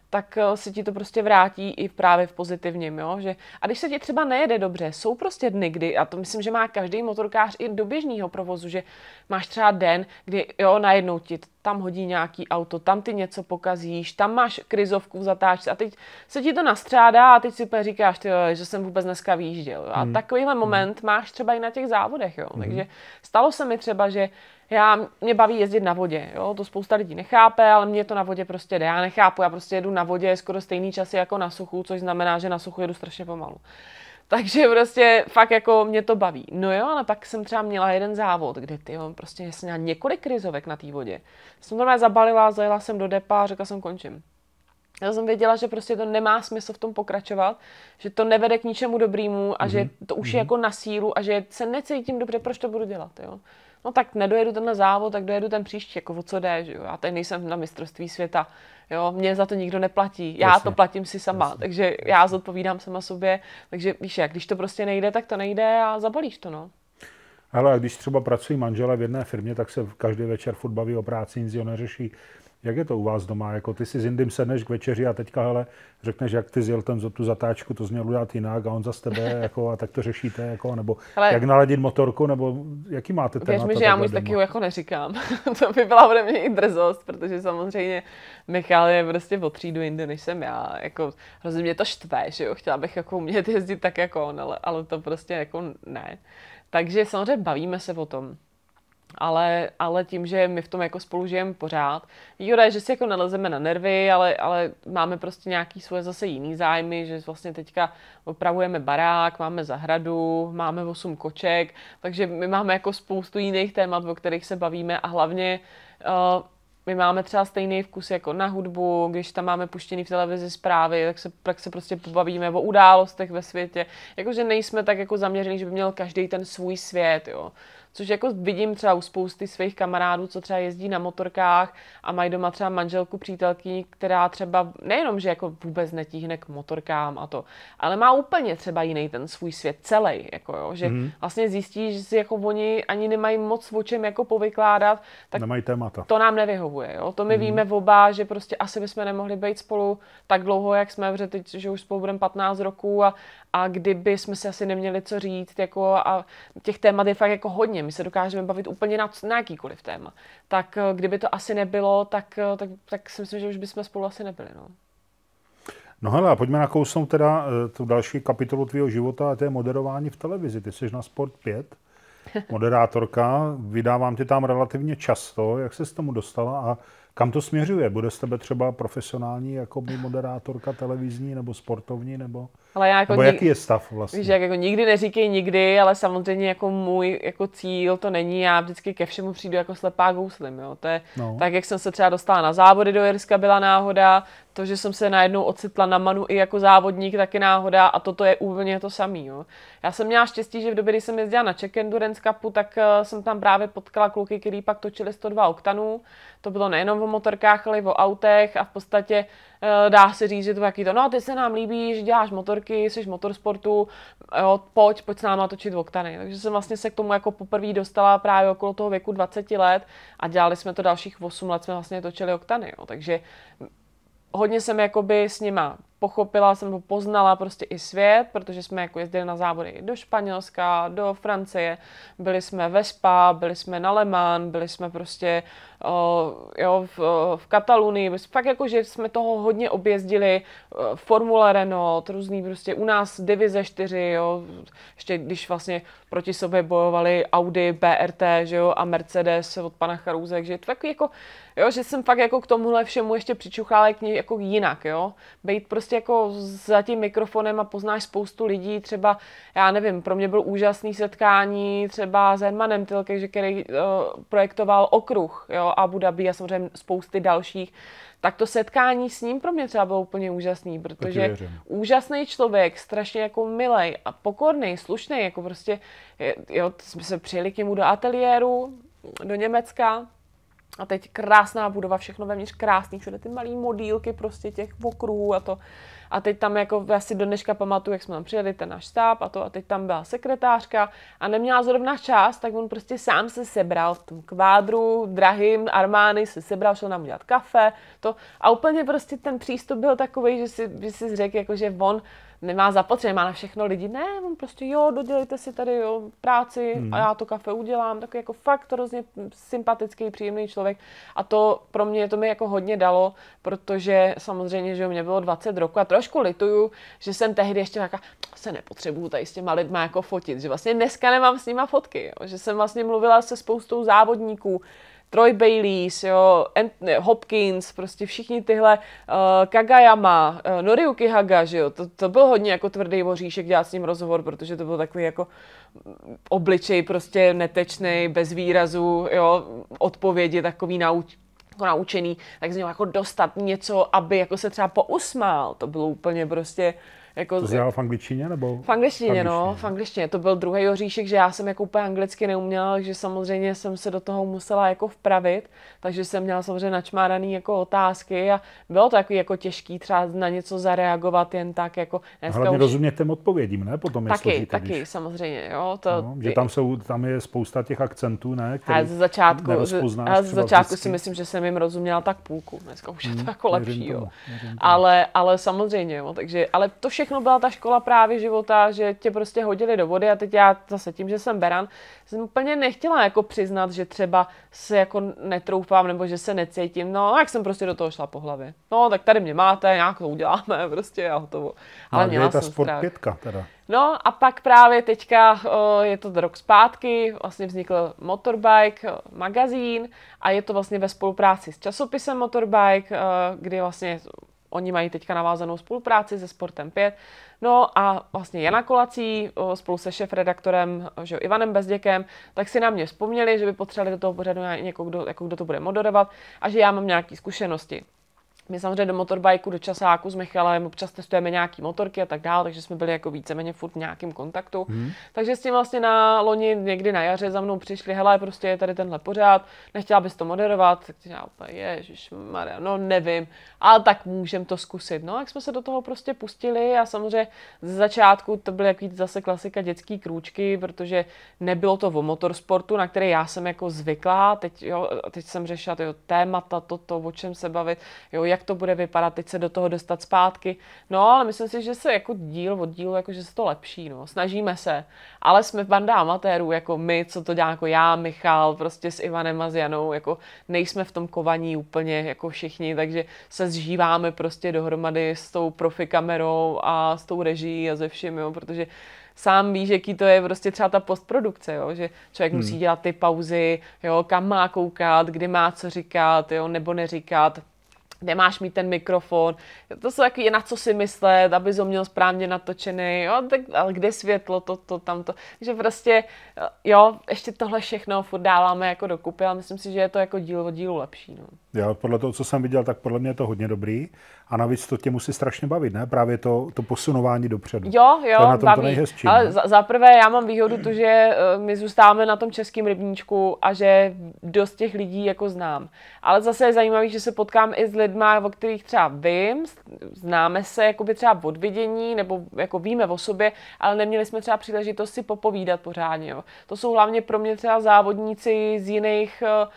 tak eh, se ti to prostě vrátí i právě v pozitivním, jo, že, a když se ti třeba nejede dobře, jsou prostě dny, kdy, a to myslím, že má každý motorkář i do běžného provozu, že máš třeba den, kdy, jo, najednou ti tam hodí nějaký auto, tam ty něco pokazíš, tam máš krizovku v zatáčce a teď se ti to nastřádá a teď si úplně říkáš, tyjo, že jsem vůbec dneska výjížděl. A hmm. takovýhle hmm. moment hmm. máš třeba i na těch závodech. Jo. Hmm. Takže stalo se mi třeba, že já, mě baví jezdit na vodě, jo? to spousta lidí nechápe, ale mě to na vodě prostě jde, já nechápu, já prostě jedu na vodě skoro stejný čas jako na suchu, což znamená, že na suchu jedu strašně pomalu. Takže prostě fakt jako mě to baví. No jo, ale pak jsem třeba měla jeden závod, kde ty jo prostě jsem měla několik krizovek na té vodě. Jsem normálně zabalila, zajela jsem do depa a řekla jsem končím. Já jsem věděla, že prostě to nemá smysl v tom pokračovat, že to nevede k ničemu dobrému a mm-hmm. že mhm. to už mm-hmm. je mhm. jako na sílu a že se necítím dobře, proč to budu dělat, jo no tak nedojedu tenhle závod, tak dojedu ten příští, jako o co jde, že jo? já tady nejsem na mistrovství světa, jo, mě za to nikdo neplatí, já Jasně. to platím si sama, Jasně. takže já zodpovídám sama sobě, takže víš jak, když to prostě nejde, tak to nejde a zabalíš to, no. Hele, když třeba pracují manžele v jedné firmě, tak se každý večer furt baví o práci, nic jo neřeší. Jak je to u vás doma? Jako ty si s Indym sedneš k večeři a teďka hele, řekneš, jak ty zjel ten tu zatáčku, to zněl udělat jinak a on za tebe, jako, a tak to řešíte, jako, nebo hele, jak naladit motorku, nebo jaký máte ten Věř mi, že já mu taky jako neříkám. to by byla ode mě i drzost, protože samozřejmě Michal je prostě o třídu jinde, než jsem já. Jako, hrozně mě to štve, že jo, chtěla bych jako umět jezdit tak jako on, ale, ale to prostě jako ne. Takže samozřejmě bavíme se o tom ale, ale tím, že my v tom jako spolu žijeme pořád. Výhoda je, že si jako nalezeme na nervy, ale, ale máme prostě nějaký svoje zase jiný zájmy, že vlastně teďka opravujeme barák, máme zahradu, máme 8 koček, takže my máme jako spoustu jiných témat, o kterých se bavíme a hlavně uh, my máme třeba stejný vkus jako na hudbu, když tam máme puštěný v televizi zprávy, tak se, tak se prostě pobavíme o událostech ve světě. Jakože nejsme tak jako zaměřený, že by měl každý ten svůj svět, jo což jako vidím třeba u spousty svých kamarádů, co třeba jezdí na motorkách a mají doma třeba manželku, přítelkyni, která třeba nejenom, že jako vůbec netíhne k motorkám a to, ale má úplně třeba jiný ten svůj svět celý, jako jo, že mm. vlastně zjistí, že si jako oni ani nemají moc o čem jako povykládat, tak nemají témata. to nám nevyhovuje, jo, to my mm. víme oba, že prostě asi bychom nemohli být spolu tak dlouho, jak jsme, protože teď, že už spolu budeme 15 roků a, a kdyby jsme si asi neměli co říct, jako a těch témat je fakt jako hodně, my se dokážeme bavit úplně na, na jakýkoliv téma, tak eh, kdyby to asi nebylo, tak, eh, tak, tak si myslím, že už bychom spolu asi nebyli, no. No hele, pojďme nakousnout teda eh, tu další kapitolu tvého života a to je moderování v televizi. Ty jsi na Sport 5, moderátorka, vydávám tě tam relativně často. Jak se s tomu dostala a kam to směřuje? Bude z tebe třeba profesionální jako moderátorka televizní nebo sportovní? Nebo, ale já jako nebo nik- jaký je stav vlastně? Víš, jak jako nikdy neříkej nikdy, ale samozřejmě jako můj jako cíl to není. Já vždycky ke všemu přijdu jako slepá gouslim. Jo? To je, no. Tak, jak jsem se třeba dostala na závody do Jirska, byla náhoda. To, že jsem se najednou ocitla na Manu i jako závodník, taky náhoda a toto je úplně to samé. Já jsem měla štěstí, že v době, kdy jsem jezdila na Czech Endurance Cupu, tak eh, jsem tam právě potkala kluky, který pak točili 102 oktanů. To bylo nejenom v o motorkách, ale i o autech a v podstatě eh, dá se říct, že to taky to, no ty se nám že děláš motorky, jsi motorsportu, eh, jo, pojď, pojď s náma točit oktany. Takže jsem vlastně se k tomu jako poprvé dostala právě okolo toho věku 20 let a dělali jsme to dalších 8 let, jsme vlastně točili oktany, jo. takže hodně jsem jakoby s nima pochopila jsem, nebo poznala prostě i svět, protože jsme jako jezdili na závody do Španělska, do Francie, byli jsme ve Spa, byli jsme na Le Mans, byli jsme prostě uh, jo, v, v Katalunii, fakt jako, že jsme toho hodně objezdili, uh, Formule Renault, různý prostě u nás divize 4, jo, ještě když vlastně proti sobě bojovali Audi, BRT, že jo, a Mercedes od pana Charouze, že to jako, jo, že jsem fakt jako k tomuhle všemu ještě přičuchala jako jinak, jo, být prostě prostě jako za tím mikrofonem a poznáš spoustu lidí, třeba, já nevím, pro mě byl úžasný setkání třeba s Hermanem Tilke, že který uh, projektoval Okruh, jo, Abu Dhabi a samozřejmě spousty dalších, tak to setkání s ním pro mě třeba bylo úplně úžasný, protože úžasný člověk, strašně jako milej a pokorný, slušný, jako prostě, jo, jsme se přijeli k němu do ateliéru, do Německa, a teď krásná budova, všechno vevnitř krásný, všude ty malý modílky prostě těch okruhů a to. A teď tam jako, já si do dneška pamatuju, jak jsme tam přijeli, ten náš stáb a to, a teď tam byla sekretářka a neměla zrovna čas, tak on prostě sám se sebral v tom kvádru, drahým, armány se sebral, šel nám udělat kafe, to. A úplně prostě ten přístup byl takový, že si, že si řekl, jako, že on nemá zapotřebí, má na všechno lidi. Ne, on prostě jo, dodělejte si tady jo, práci hmm. a já to kafe udělám. Tak jako fakt hrozně sympatický, příjemný člověk. A to pro mě to mi jako hodně dalo, protože samozřejmě, že mě bylo 20 roku a trošku lituju, že jsem tehdy ještě taká, se nepotřebuju tady s těma lidma jako fotit, že vlastně dneska nemám s nima fotky, jo, že jsem vlastně mluvila se spoustou závodníků, Troy Bailey's, jo, Ant, ne, Hopkins, prostě všichni tyhle, uh, Kagayama, uh, Noriyuki Haga, že jo, to, to byl hodně jako tvrdý voříšek dělat s ním rozhovor, protože to byl takový jako obličej prostě netečný, bez výrazu, jo, odpovědi takový nauč, jako naučený, tak z něho jako dostat něco, aby jako se třeba pousmál. To bylo úplně prostě jako, to dělal v angličtině nebo? V angličtině, no, v angličtině. To byl druhý oříšek, že já jsem jako úplně anglicky neuměla, takže samozřejmě jsem se do toho musela jako vpravit, takže jsem měla samozřejmě načmáraný jako otázky a bylo to jako, jako těžký třeba na něco zareagovat jen tak jako. Hlavně už... rozumět těm odpovědím, ne? Potom je taky, složitý, taky, když... samozřejmě, jo. To... No, že tam, jsou, tam je spousta těch akcentů, ne? Který a začátku, a z začátku vždycky. si myslím, že jsem jim rozuměla tak půlku. Dneska už je to hmm, jako lepší, tomu, jo. Ale, ale samozřejmě, jo. Takže, ale to všechno všechno byla ta škola právě života, že tě prostě hodili do vody a teď já zase tím, že jsem beran, jsem úplně nechtěla jako přiznat, že třeba se jako netroufám nebo že se necítím, no jak jsem prostě do toho šla po hlavě. No tak tady mě máte, nějak to uděláme prostě a hotovo. Ale a měla je ta sport pětka teda. No a pak právě teďka je to rok zpátky, vlastně vznikl Motorbike magazín a je to vlastně ve spolupráci s časopisem Motorbike, kdy vlastně Oni mají teďka navázanou spolupráci se Sportem 5. No a vlastně Jana Kolací spolu se šef-redaktorem že jo, Ivanem Bezděkem, tak si na mě vzpomněli, že by potřebovali do toho pořadu někoho, kdo, jako kdo to bude moderovat a že já mám nějaké zkušenosti. My samozřejmě do motorbajku, do časáku s Michalem občas testujeme nějaký motorky a tak dále, takže jsme byli jako víceméně furt v nějakém kontaktu. Hmm. Takže s tím vlastně na loni někdy na jaře za mnou přišli, hele, prostě je tady tenhle pořád, nechtěla bys to moderovat, tak já úplně, ježiš, Maria, no nevím, ale tak můžem to zkusit. No, jak jsme se do toho prostě pustili a samozřejmě ze začátku to byly jaký zase klasika dětský krůčky, protože nebylo to o motorsportu, na který já jsem jako zvyklá, teď, jo, teď jsem řešila jo, témata, toto, o čem se bavit, jo, jak jak to bude vypadat, teď se do toho dostat zpátky. No, ale myslím si, že se jako díl od dílu, jako že se to lepší, no. Snažíme se. Ale jsme banda amatérů, jako my, co to dělá, jako já, Michal, prostě s Ivanem a s Janou, jako nejsme v tom kovaní úplně, jako všichni, takže se zžíváme prostě dohromady s tou profi kamerou a s tou režií a ze vším, jo, protože sám víš, jaký to je prostě třeba ta postprodukce, jo? že člověk hmm. musí dělat ty pauzy, jo? kam má koukat, kdy má co říkat, jo? nebo neříkat nemáš mít ten mikrofon, to jsou takový, na co si myslet, aby ho měl správně natočený, jo, tak, ale kde světlo, to, to, tamto, že prostě, jo, ještě tohle všechno furt dáváme jako dokupy, ale myslím si, že je to jako díl od dílu lepší, no. Jo, podle toho, co jsem viděl, tak podle mě je to hodně dobrý. A navíc to tě musí strašně bavit, ne? Právě to, to posunování dopředu. Jo, jo, to je na tom baví. To nejhezčí, Ale ne? za, za prvé já mám výhodu to, že eh, my zůstáváme na tom českém rybníčku a že dost těch lidí jako znám. Ale zase je zajímavé, že se potkám i s lidmi, o kterých třeba vím, známe se jako by třeba od vidění, nebo jako víme o sobě, ale neměli jsme třeba příležitost si popovídat pořádně. Jo. To jsou hlavně pro mě třeba závodníci z jiných uh,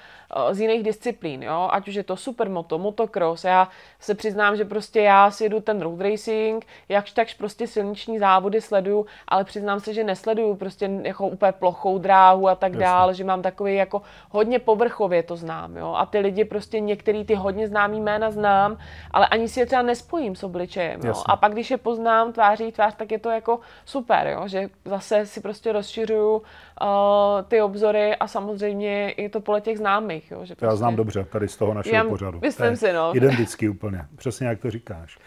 Eh, z jiných disciplín, jo? ať už je to supermoto, motocross, já se přiznám, že prostě já si jedu ten road racing, jakž takž prostě silniční závody sleduju, ale přiznám se, že nesleduju prostě jako úplně plochou dráhu a tak dál, že mám takový jako hodně povrchově to znám, jo? a ty lidi prostě některý ty hodně známý jména znám, ale ani si je třeba nespojím s obličejem, jo? a pak když je poznám tváří tvář, tak je to jako super, jo? že zase si prostě rozšiřuju uh, ty obzory a samozřejmě i to pole těch známých. Jo, že prostě... Já znám dobře tady z toho našeho Já, pořadu. Myslím si, no. Identický úplně, přesně jak to říkáš.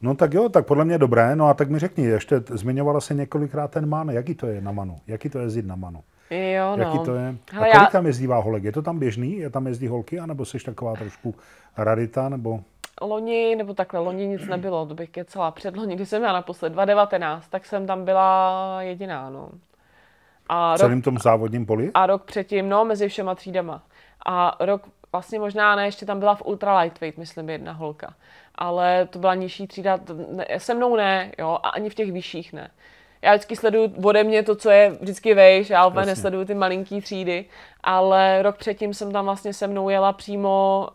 No tak jo, tak podle mě dobré. No a tak mi řekni, ještě zmiňovala se několikrát ten man. Jaký to je na manu? Jaký to je jezdit na manu? Jo, no. Jaký to je? Hele, a kolik já... tam jezdívá holek? Je to tam běžný? Je tam jezdí holky? A nebo jsi taková trošku rarita? Nebo... Loni, nebo takhle, loni nic nebylo, to bych kecala. Předloni, když jsem měla naposled, 2019, tak jsem tam byla jediná, no. A celým rok, tom závodním poli? A rok předtím, no, mezi všema třídama. A rok vlastně možná ne, ještě tam byla v ultra lightweight, myslím, jedna holka. Ale to byla nižší třída, ne, se mnou ne, jo, a ani v těch vyšších ne. Já vždycky sleduju ode mě to, co je vždycky vejš, já úplně nesleduju ty malinký třídy, ale rok předtím jsem tam vlastně se mnou jela přímo,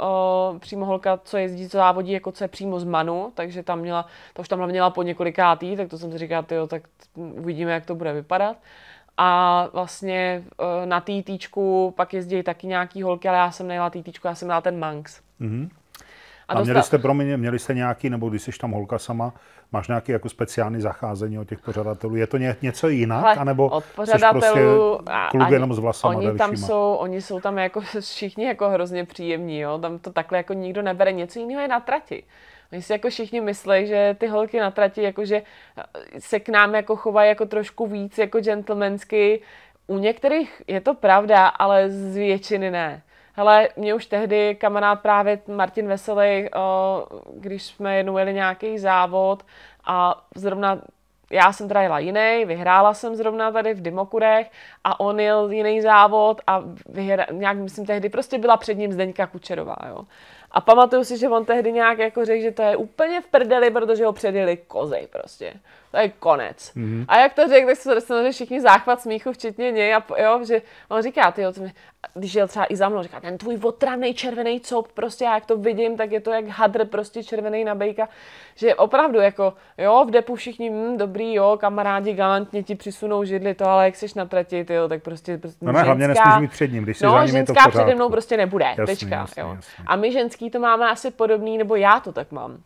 uh, přímo holka, co jezdí, co závodí, jako co je přímo z Manu, takže tam měla, to už tam měla po několikátý, tak to jsem si říkala, tyjo, tak uvidíme, jak to bude vypadat a vlastně eh, na týčku pak jezdí taky nějaký holky, ale já jsem nejela týčku, já jsem měla ten Manx. Mm-hmm. A, a měli jste, promiň, měli jste nějaký, nebo když jsi tam holka sama, máš nějaký jako speciální zacházení od těch pořadatelů? Je to ně, něco jinak, Hle, anebo od prostě pořadatelů, prostě kluk jenom s vlasama oni dalšíma? tam jsou, oni jsou tam jako všichni jako hrozně příjemní, jo? tam to takhle jako nikdo nebere, něco jiného je na trati. Oni si jako všichni myslí, že ty holky na trati jakože eh, se k nám jako chovají jako trošku víc jako gentlemansky. U některých je to pravda, ale z většiny ne. Hele, mě už tehdy kamarád právě Martin Veselý, eh, když jsme jednou jeli nějaký závod a zrovna já jsem teda jela jiný, vyhrála jsem zrovna tady v Dimokurech a on jel jiný závod a vyhra, nějak myslím tehdy prostě byla před ním Zdeňka Kučerová, jo. A pamatuju si, že on tehdy nějak jako řekl, že to je úplně v prdeli, protože ho předjeli kozej prostě to je konec. Mm-hmm. A jak to řekl, tak se že všichni záchvat smíchu, včetně něj, a jo, že on říká, ty když jel třeba i za mnou, říká, ten tvůj otranej červený cop, prostě já jak to vidím, tak je to jak hadr, prostě červený na bejka, že opravdu jako, jo, v depu všichni, hm, dobrý, jo, kamarádi galantně ti přisunou židli to, ale jak seš na trati, ty jo, tak prostě, prostě no, ne, ženská, hlavně nesmíš mít před ním, když no, za ženská je to přede mnou prostě nebude, jasný, tečka, jasný, jo. Jasný. A my ženský to máme asi podobný, nebo já to tak mám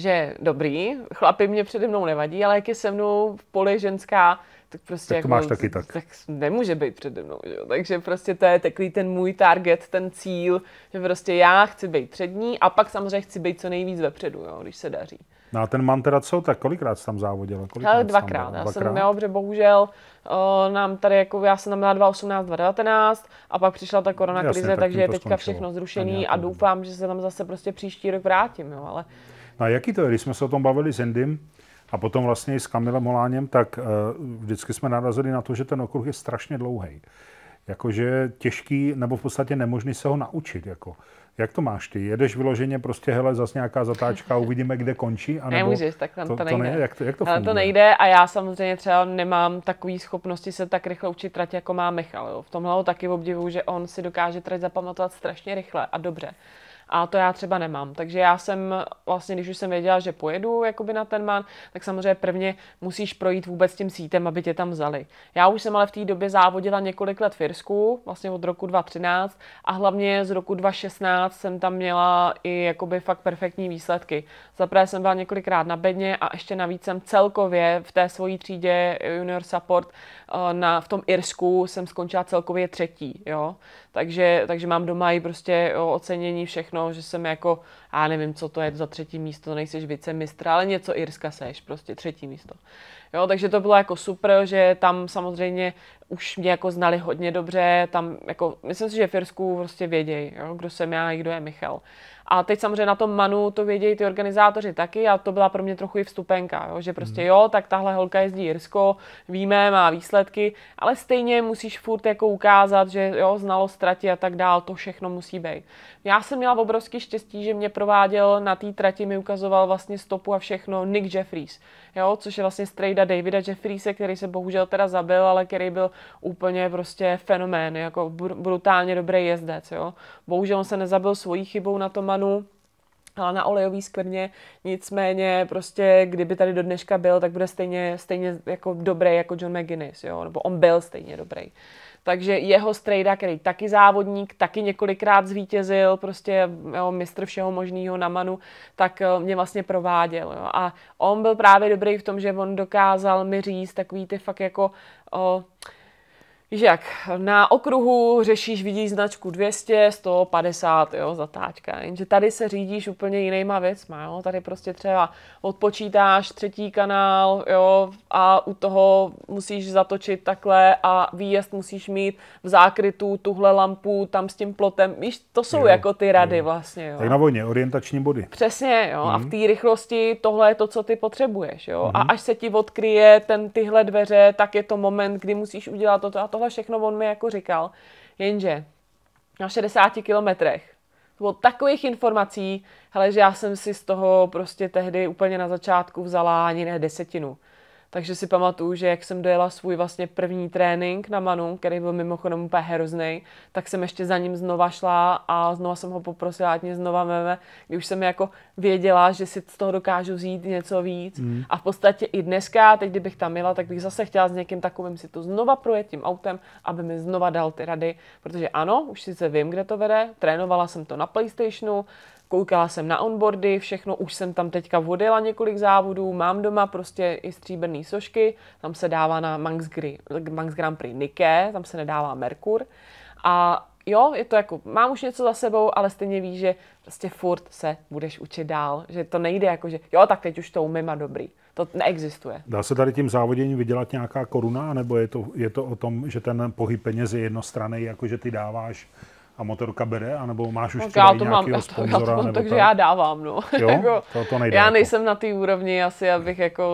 že dobrý, chlapi mě přede mnou nevadí, ale jak je se mnou v poli ženská, tak prostě tak to jako, máš taky tak. tak nemůže být přede mnou, že? takže prostě to je takový ten můj target, ten cíl, že prostě já chci být přední a pak samozřejmě chci být co nejvíc vepředu, jo, když se daří. No a ten man teda co, tak kolikrát jsi tam závodil? Kolikrát Ale dvakrát, tam já jsem, jo, protože bohužel o, nám tady, jako já jsem tam měla 2018, 2019 a pak přišla ta korona krize, tak takže je teďka skončilo. všechno zrušený jako a doufám, že se tam zase prostě příští rok vrátím, jo, ale No a jaký to je, když jsme se o tom bavili s Indym a potom vlastně i s Kamilem Holáněm, tak eh, vždycky jsme narazili na to, že ten okruh je strašně dlouhý. Jakože těžký nebo v podstatě nemožný se ho naučit. Jako. Jak to máš ty? Jedeš vyloženě prostě, hele, zase nějaká zatáčka, uvidíme, kde končí? Anebo Nemůžeš, tak tam to, to nejde. To jak to, jak to, funguje? to nejde a já samozřejmě třeba nemám takové schopnosti se tak rychle učit trať, jako má Michal. Jo. V tomhle ho taky obdivuju, že on si dokáže trať zapamatovat strašně rychle a dobře. A to já třeba nemám. Takže já jsem vlastně, když už jsem věděla, že pojedu jakoby na ten man, tak samozřejmě prvně musíš projít vůbec tím sítem, aby tě tam vzali. Já už jsem ale v té době závodila několik let v Irsku, vlastně od roku 2013 a hlavně z roku 2016 jsem tam měla i jakoby fakt perfektní výsledky. Zaprvé jsem byla několikrát na bedně a ještě navíc jsem celkově v té svojí třídě junior support na, v tom Irsku jsem skončila celkově třetí, jo. Takže, takže mám doma i prostě jo, ocenění všechno, že jsem jako, já nevím, co to je za třetí místo, nejseš vicemistr, ale něco Irska seš, prostě třetí místo. Jo, takže to bylo jako super, že tam samozřejmě už mě jako znali hodně dobře, tam jako, myslím si, že v Firsku prostě vědějí, jo, kdo jsem já i kdo je Michal. A teď samozřejmě na tom Manu to vědějí ty organizátoři taky a to byla pro mě trochu i vstupenka, jo, že prostě mhm. jo, tak tahle holka jezdí Jirsko, víme, má výsledky, ale stejně musíš furt jako ukázat, že jo, znalo trati a tak dál, to všechno musí být. Já jsem měla obrovský štěstí, že mě prováděl na té trati, mi ukazoval vlastně stopu a všechno Nick Jeffries, jo, což je vlastně strejda Davida Jeffreese, který se bohužel teda zabil, ale který byl úplně prostě fenomén, jako brutálně dobrý jezdec. Jo. Bohužel on se nezabil svojí chybou na Tomanu, ale na olejový skvrně, nicméně prostě, kdyby tady do dneška byl, tak bude stejně, stejně jako dobrý jako John McGuinness, jo, nebo on byl stejně dobrý. Takže jeho strejda, který taky závodník, taky několikrát zvítězil, prostě jo, mistr všeho možného na manu, tak eh, mě vlastně prováděl. Jo. A on byl právě dobrý v tom, že on dokázal mi říct takový ty fakt jako... O, jak? Na okruhu řešíš, vidíš značku 200, 150, jo, zatáčka. Jenže tady se řídíš úplně jinýma věcma, jo. Tady prostě třeba odpočítáš třetí kanál, jo, a u toho musíš zatočit takhle a výjezd musíš mít v zákrytu tuhle lampu tam s tím plotem. Víš, to jsou jo, jako ty rady jo. vlastně, jo. Tak na vojně, orientační body. Přesně, jo. Mm. A v mhm. té rychlosti tohle je to, co ty potřebuješ, jo. Mm. A mhm. až se ti odkryje ten tyhle dveře, tak je to moment, kdy musíš udělat toto a to tohle všechno on mi jako říkal, jenže na 60 kilometrech to bylo takových informací, hele, že já jsem si z toho prostě tehdy úplně na začátku vzala ani ne desetinu. Takže si pamatuju, že jak jsem dojela svůj vlastně první trénink na Manu, který byl mimochodem úplně hrozný, tak jsem ještě za ním znova šla a znova jsem ho poprosila, ať mě znova meme, když už jsem jako věděla, že si z toho dokážu vzít něco víc. Mm. A v podstatě i dneska, teď kdybych tam jela, tak bych zase chtěla s někým takovým si to znova projet tím autem, aby mi znova dal ty rady, protože ano, už sice vím, kde to vede, trénovala jsem to na PlayStationu, koukala jsem na onboardy, všechno, už jsem tam teďka vodila několik závodů, mám doma prostě i stříbrné sošky, tam se dává na Manx, Gry, Manx Grand Prix Nike, tam se nedává Merkur. A jo, je to jako, mám už něco za sebou, ale stejně víš, že prostě furt se budeš učit dál, že to nejde jako, že jo, tak teď už to umím a dobrý. To neexistuje. Dá se tady tím závoděním vydělat nějaká koruna, nebo je to, je to o tom, že ten pohyb peněz je jednostranný, jako že ty dáváš a motorka bere, anebo máš už no, třeba já to mám, já sponzora, já to mám, takže tak? já dávám, no. Jo? jako, to, to nejde já jako. nejsem jako. na té úrovni asi, abych jako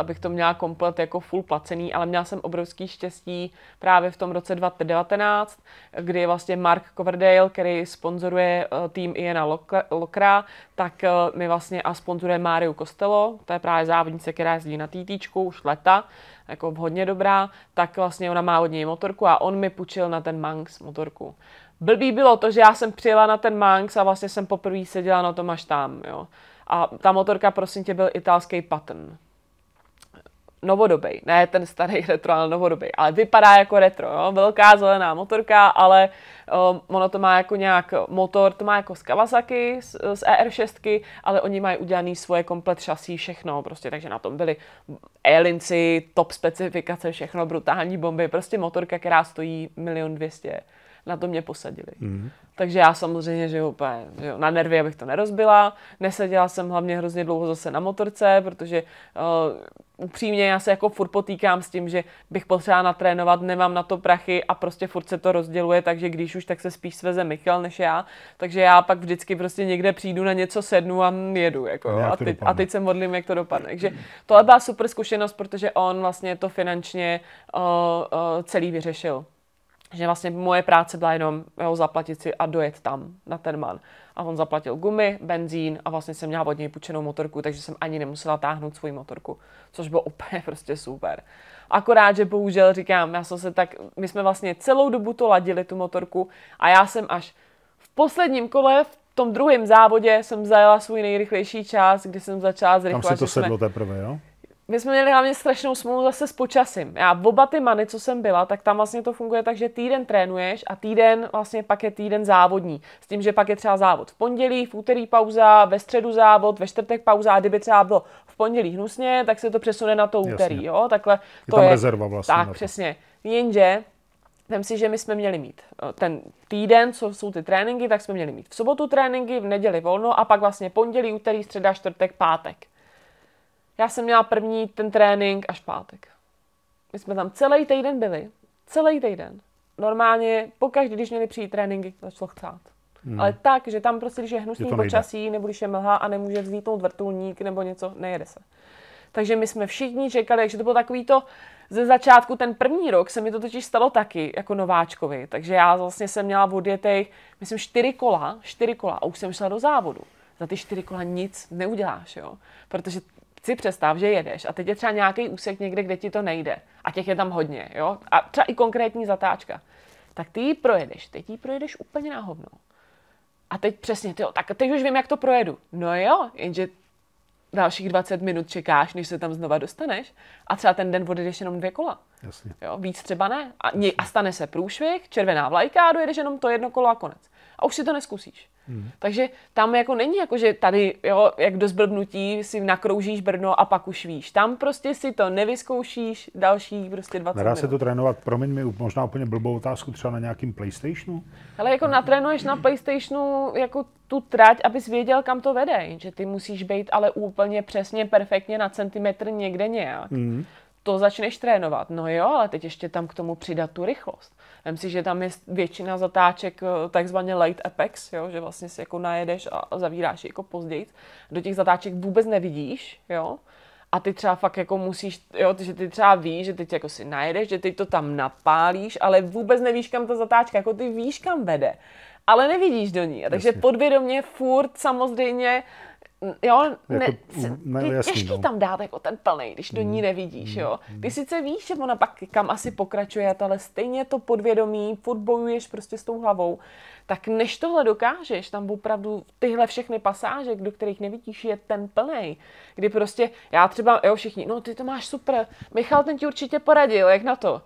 abych to měla komplet jako full placený, ale měla jsem obrovský štěstí právě v tom roce 2019, kdy vlastně Mark Coverdale, který sponzoruje eh, tým Iena Lokra, tak eh, mi vlastně a sponzoruje Máriu Kostelo, to je právě závodnice, která jezdí na TT už leta, jako hodně dobrá, tak vlastně ona má od něj motorku a on mi půjčil na ten Manx motorku. Blbý bylo to, že já jsem přijela na ten Manx a vlastně jsem poprvé seděla na tom až tam, jo. A ta motorka prosím tě byl italský pattern novodobej, ne ten starý retro, ale novodobej, ale vypadá jako retro, jo? velká zelená motorka, ale um, ono to má jako nějak motor, to má jako z Kawasaki, z, z ER6, ale oni mají udělaný svoje komplet šasí, všechno, prostě, takže na tom byli Elinci, top specifikace, všechno, brutální bomby, prostě motorka, která stojí milion dvěstě na to mě posadili. Mm. Takže já samozřejmě, že úplně že na nervy, abych to nerozbila. Neseděla jsem hlavně hrozně dlouho zase na motorce, protože uh, upřímně já se jako furt potýkám s tím, že bych potřeba natrénovat, nemám na to prachy a prostě furt se to rozděluje, takže když už, tak se spíš sveze Michal než já. Takže já pak vždycky prostě někde přijdu na něco sednu a jedu. Jako, a, a, teď, a teď se modlím, jak to dopadne. Takže tohle byla super zkušenost, protože on vlastně to finančně uh, uh, celý vyřešil že vlastně moje práce byla jenom jo, zaplatit si a dojet tam na ten man. A on zaplatil gumy, benzín a vlastně jsem měla od něj půjčenou motorku, takže jsem ani nemusela táhnout svoji motorku, což bylo úplně prostě super. Akorát, že bohužel říkám, já jsem se tak, my jsme vlastně celou dobu to ladili, tu motorku a já jsem až v posledním kole, v tom druhém závodě jsem zajela svůj nejrychlejší čas, kdy jsem začala zrychlovat. Tam si to sedlo jsme... teprve, jo? my jsme měli hlavně strašnou smlouvu zase s počasím. Já v oba ty many, co jsem byla, tak tam vlastně to funguje tak, že týden trénuješ a týden vlastně pak je týden závodní. S tím, že pak je třeba závod v pondělí, v úterý pauza, ve středu závod, ve čtvrtek pauza a kdyby třeba bylo v pondělí hnusně, tak se to přesune na to úterý. Jasně. Jo? Takhle je to tam je. rezerva vlastně. Tak, přesně. Jenže Vem si, že my jsme měli mít eh, ten týden, co jsou ty tréninky, tak jsme měli mít v sobotu tréninky, v neděli volno a pak vlastně pondělí, úterý, středa, čtvrtek, pátek. Já jsem měla první ten trénink až pátek. My jsme tam celý týden byli. Celý týden. Normálně pokaždé, když měli přijít tréninky, začalo chcát. Hmm. Ale tak, že tam prostě, když je hnusný počasí, nebo když je mlha a nemůže vzítnout vrtulník nebo něco, nejede se. Takže my jsme všichni čekali, že to bylo takový to, ze začátku ten první rok se mi to totiž stalo taky, jako nováčkovi, takže já vlastně jsem měla v odjetech, myslím, čtyři kola, čtyři kola a už jsem šla do závodu za ty čtyři kola nic neuděláš, jo? Protože si představ, že jedeš a teď je třeba nějaký úsek někde, kde ti to nejde a těch je tam hodně, jo? A třeba i konkrétní zatáčka. Tak ty ji projedeš, teď ji projedeš úplně na hovno. A teď přesně, jo, tak teď už vím, jak to projedu. No jo, jenže dalších 20 minut čekáš, než se tam znova dostaneš a třeba ten den odjedeš jenom dvě kola. Jasně. Jo, víc třeba ne. A, Jasně. a stane se průšvih, červená vlajka a dojedeš jenom to jedno kolo a konec a už si to neskusíš. Hmm. Takže tam jako není jako, že tady, jo, jak do zblbnutí si nakroužíš Brno a pak už víš. Tam prostě si to nevyzkoušíš další prostě 20 Nedá se to trénovat, promiň mi, možná úplně blbou otázku, třeba na nějakým Playstationu? Ale jako natrénuješ na Playstationu jako tu trať, abys věděl, kam to vede. Že ty musíš být ale úplně přesně, perfektně na centimetr někde nějak. Hmm. To začneš trénovat. No jo, ale teď ještě tam k tomu přidat tu rychlost. Vem si, že tam je většina zatáček eh, takzvaně light apex, jo, že vlastně si jako najedeš a zavíráš jako později. Do těch zatáček vůbec nevidíš, jo. A ty třeba fakt jako musíš, jo, že ty třeba víš, že teď jako si najedeš, že teď to tam napálíš, ale vůbec nevíš, kam ta zatáčka, jako ty víš, kam vede ale nevidíš do ní. A takže Jasně. podvědomě furt samozřejmě Jo, ne, jako, ne, no, je jasný, těžký no. tam dát jako ten plný, když do ní mm, nevidíš, jo. Mm, ty mm. sice víš, že ona pak kam asi pokračuje, ale stejně to podvědomí, furt bojuješ prostě s tou hlavou. Tak než tohle dokážeš, tam opravdu tyhle všechny pasáže, do kterých nevidíš, je ten plný. Kdy prostě, já třeba, jo, všichni, no ty to máš super, Michal ten ti určitě poradil, jak na to?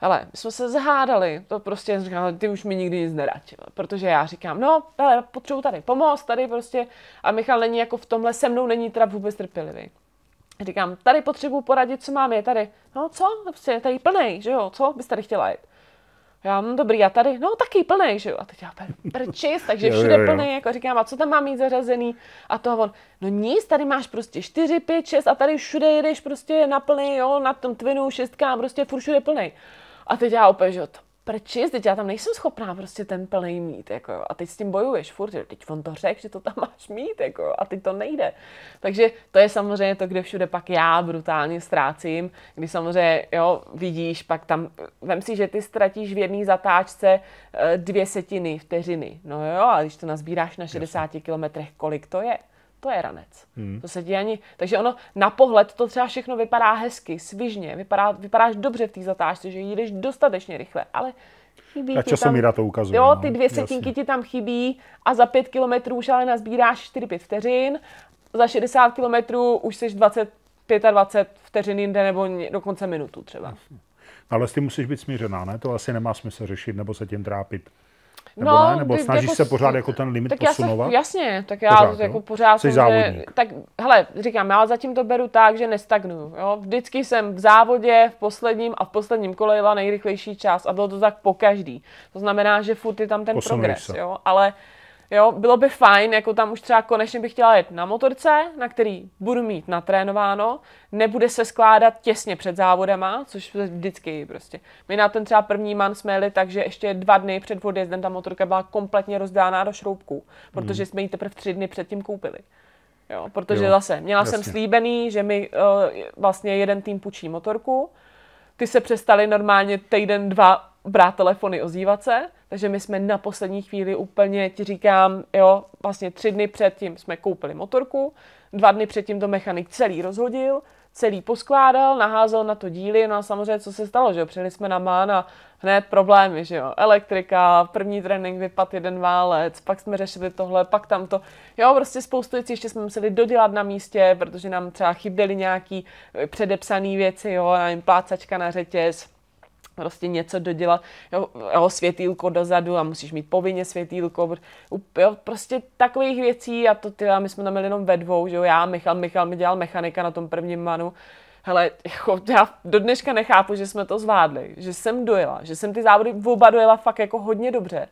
hele, my jsme se zhádali, to prostě říkám, ty už mi nikdy nic nerať, protože já říkám, no, ale potřebuji tady pomoct, tady prostě, a Michal není jako v tomhle, se mnou není teda vůbec trpělivý. Říkám, tady potřebuji poradit, co mám, je tady, no co, prostě je tady plný, že jo, co bys tady chtěla jít. Já, no dobrý, a tady, no taky plný, že jo. A teď já prčis, takže všude jo, jo, plný, jako říkám, a co tam mám mít zařazený? A to on, no nic, tady máš prostě 4, 5, 6 a tady všude jedeš prostě na plný, jo, na tom Twinu šestkám prostě furt všude plný. A teď já opět, že to prčist, teď já tam nejsem schopná prostě ten plný mít, jako jo. A teď s tím bojuješ furt, že teď on to řekl, že to tam máš mít, jako jo. A teď to nejde. Takže to je samozřejmě to, kde všude pak já brutálně ztrácím, kdy samozřejmě, jo, vidíš, pak tam, vem si, že ty ztratíš v jedné zatáčce eh, dvě setiny vteřiny, no jo, a když to nazbíráš na 60 kilometrech, kolik to je, to je ranec. Hmm. To se ti ani... Takže ono na pohled to třeba všechno vypadá hezky, svižně, vypadá, vypadáš dobře v té zatážce, že jdeš dostatečně rychle, ale chybí ti tam to ukazuje. Jo, no. ty dvě setinky ti tam chybí a za pět kilometrů už ale nazbíráš 4-5 vteřin, za 60 kilometrů už jsi 20, 25 vteřin jinde nebo dokonce minutu třeba. Jasně. Ale s tím musíš být smířená, ne? To asi nemá smysl řešit nebo se tím trápit. Nebo no, ne? Nebo ty, snažíš jako, se pořád jako ten limit tak posunovat? Já se, jasně, tak já pořád, jako pořád jsem, že, tak hele, říkám, já zatím to beru tak, že nestagnuju, jo? Vždycky jsem v závodě, v posledním a v posledním kole jela nejrychlejší čas a bylo to tak po každý. To znamená, že furt je tam ten Posunuj progres, se. jo? Ale Jo, bylo by fajn, jako tam už třeba konečně bych chtěla jet na motorce, na který budu mít natrénováno, nebude se skládat těsně před závodama, což vždycky prostě. My na ten třeba první man jsme jeli, takže ještě dva dny před odjezdem ta motorka byla kompletně rozdána do šroubků, protože hmm. jsme ji teprve tři dny předtím koupili. Jo, protože jo, zase měla jasně. jsem slíbený, že mi uh, vlastně jeden tým půjčí motorku, ty se přestali normálně týden, dva brát telefony, ozývat se, takže my jsme na poslední chvíli úplně, ti říkám, jo, vlastně tři dny předtím jsme koupili motorku, dva dny předtím to mechanik celý rozhodil, celý poskládal, naházel na to díly, no a samozřejmě, co se stalo, že jo, přijeli jsme na Mán a hned problémy, že jo, elektrika, první trénink vypad jeden válec, pak jsme řešili tohle, pak tamto, jo, prostě spoustu věcí ještě jsme museli dodělat na místě, protože nám třeba chyběly nějaký eh, předepsané věci, jo, nevím, plácačka na řetěz, prostě něco dodělat, jo, jo, světýlko dozadu a musíš mít povinně světýlko, jo, prostě takových věcí a to ty, my jsme tam měli jenom ve dvou, že jo, já, Michal, Michal mi dělal mechanika na tom prvním manu, hele, jako já do dneška nechápu, že jsme to zvládli, že jsem dojela, že jsem ty závody oba dojela fakt jako hodně dobře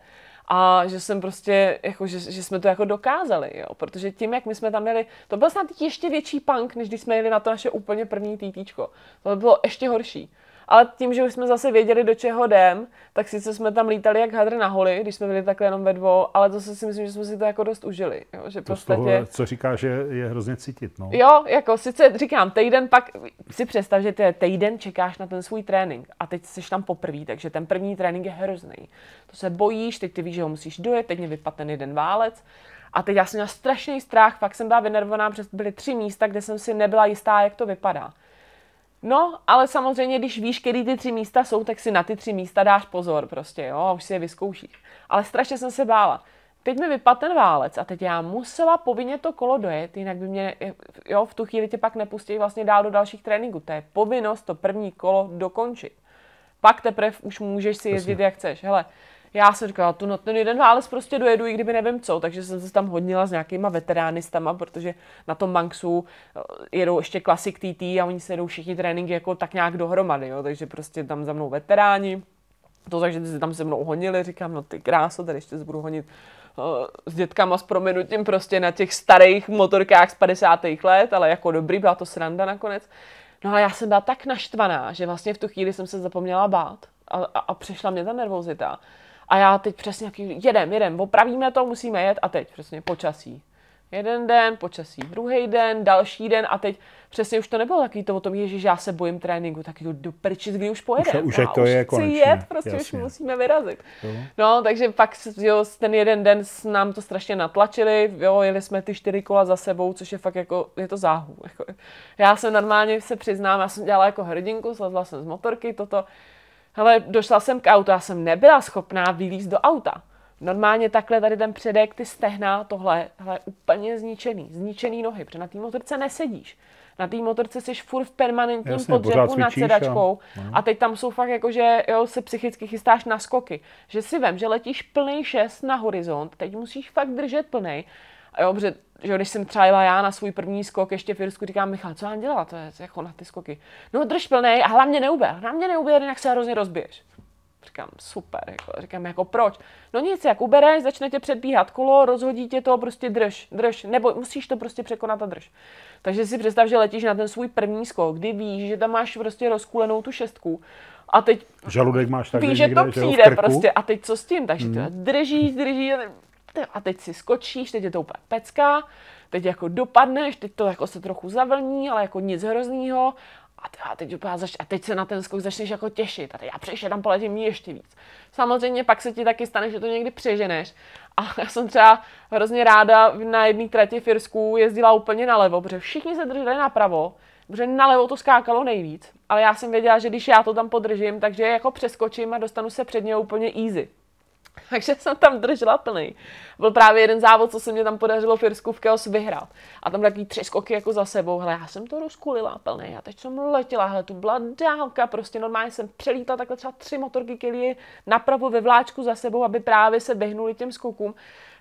a že jsem prostě, jako, že, že jsme to jako dokázali, jo, protože tím, jak my jsme tam měli, to byl snad ještě větší punk, než když jsme jeli na to naše úplně první týtíčko, to bylo ještě horší, ale tím, že už jsme zase věděli, do čeho jdem, tak sice jsme tam lítali jak hadr na holi, když jsme byli takhle jenom ve dvou, ale to si myslím, že jsme si to jako dost užili. Jo? Že to podstatě... toho, co říkáš, že je hrozně cítit. No. Jo, jako sice říkám, týden pak si představ, že týden čekáš na ten svůj trénink a teď jsi tam poprvé, takže ten první trénink je hrozný. To se bojíš, teď ty víš, že ho musíš dojet, teď mě vypadne ten jeden válec. A teď já jsem měla strašný strach, fakt jsem byla vynervovaná, protože byly tři místa, kde jsem si nebyla jistá, jak to vypadá. No, ale samozřejmě, když víš, který ty tři místa jsou, tak si na ty tři místa dáš pozor prostě, jo, a už si je vyzkoušíš. Ale strašně jsem se bála. Teď mi vypadl ten válec a teď já musela povinně to kolo dojet, jinak by mě, jo, v tu chvíli tě pak nepustí vlastně dál do dalších tréninků. To je povinnost to první kolo dokončit. Pak teprve už můžeš si jezdit, Jasně. jak chceš. Hele, já jsem říkala, tu, no, ten jeden válec prostě dojedu, i kdyby nevím co, takže jsem se tam hodnila s nějakýma veteránistama, protože na tom Manxu eh, jedou ještě klasik TT a oni se jedou všichni tréninky jako tak nějak dohromady, jo, takže prostě tam za mnou veteráni, to takže ty se tam se mnou honili, říkám, no ty kráso, tady ještě se budu honit eh, s dětkama s proměnutím prostě na těch starých motorkách z 50. let, ale jako dobrý, byla to sranda nakonec. No ale já jsem byla tak naštvaná, že vlastně v tu chvíli jsem se zapomněla bát a, a, a přišla mě ta nervozita a já teď přesně jaký, jedem, jedem, opravíme to, musíme jet a teď přesně počasí. Jeden den, počasí, druhý den, další den a teď přesně už to nebylo takový to o tom, že já se bojím tréninku, tak jdu do prčic, kdy už pojedeme. Už, už, to už je konečně, jet, prostě jasně. už musíme vyrazit. Jo. No, takže pak jo, ten jeden den nám to strašně natlačili, jo, jeli jsme ty čtyři kola za sebou, což je fakt jako, je to záhu. Jako, já jsem normálně se přiznám, já jsem dělala jako hrdinku, slezla jsem z motorky, toto, ale došla jsem k autu, já jsem nebyla schopná vylíz do auta. Normálně takhle tady ten předek, ty stehna, tohle, je úplně zničený, zničený nohy, protože na té motorce nesedíš. Na té motorce jsi furt v permanentním podřepu nad sedačkou a... No. a teď tam jsou fakt jako, že jo, se psychicky chystáš na skoky. Že si vem, že letíš plný šest na horizont, teď musíš fakt držet plný. Jo, protože že když jsem třeba jela já na svůj první skok ještě v Irsku, říkám, Michal, co mám dělat, to je jako na ty skoky. No drž plný. a hlavně neuber, hlavně neuber, jinak se hrozně rozbiješ. Říkám, super, jako, říkám, jako proč? No nic, jak ubereš, začne tě předbíhat kolo, rozhodí tě to, prostě drž, drž, nebo musíš to prostě překonat a drž. Takže si představ, že letíš na ten svůj první skok, kdy víš, že tam máš prostě rozkulenou tu šestku a teď Žaludek máš tak, víš, že to přijde prostě a teď co s tím, takže hmm. to držíš, držíš, a teď si skočíš, teď je to úplně pecka, teď jako dopadneš, teď to jako se trochu zavlní, ale jako nic hroznýho a, a, teď úplně zač- a teď se na ten skok začneš jako těšit. A teď já přešel tam poletím ještě víc. Samozřejmě pak se ti taky stane, že to někdy přeženeš. A já jsem třeba hrozně ráda na jedné trati v Irsku jezdila úplně nalevo, protože všichni se drželi napravo, protože nalevo to skákalo nejvíc. Ale já jsem věděla, že když já to tam podržím, takže jako přeskočím a dostanu se před něj úplně easy. Takže jsem tam držela plný. Byl právě jeden závod, co se mě tam podařilo v Irsku v Chaos vyhrát. A tam takový tři skoky jako za sebou. Hele, já jsem to rozkulila plný. A teď jsem letěla, hele, tu byla dálka. Prostě normálně jsem přelítla takhle třeba tři motorky, které napravo ve vláčku za sebou, aby právě se vyhnuli těm skokům.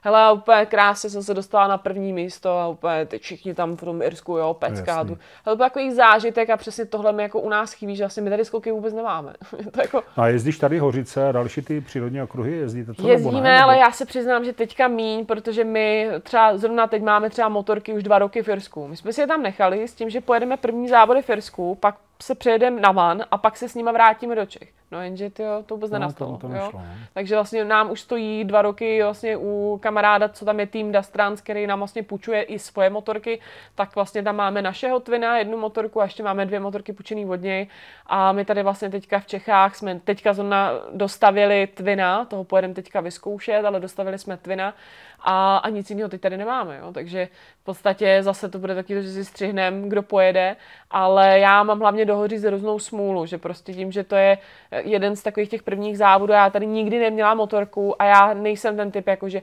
Hele, a úplně krásně jsem se dostala na první místo a úplně ty všichni tam v tom Irsku, jo, pecká. No, Hele, to byl takový zážitek a přesně tohle mi jako u nás chybí, že asi my tady skoky vůbec nemáme. to jako... No a jezdíš tady Hořice a další ty přírodní okruhy, jezdíte to Jezdíme, nebo ne, nebo... ale já se přiznám, že teďka míň, protože my třeba zrovna teď máme třeba motorky už dva roky v Irsku. My jsme si je tam nechali s tím, že pojedeme první závody v Irsku, pak se přejedem na van a pak se s nima vrátíme do Čech. No jenže tyjo, to vůbec no, nenastalo. To, to nešlo, jo? No. Ne? Takže vlastně nám už stojí dva roky vlastně u kamaráda, co tam je tým Dastrans, který nám vlastně půjčuje i svoje motorky, tak vlastně tam máme našeho Twina, jednu motorku a ještě máme dvě motorky půjčený od něj. A my tady vlastně teďka v Čechách jsme teďka zrovna dostavili Twina, toho pojedeme teďka vyzkoušet, ale dostavili jsme Twina a, a nic jiného teď tady nemáme. Jo? Takže v podstatě zase to bude taky, že si střihnem, kdo pojede, ale já mám hlavně dohoří různou smůlu, že prostě tím, že to je eh, jeden z takových těch prvních závodů, já tady nikdy neměla motorku a já nejsem ten typ, jakože,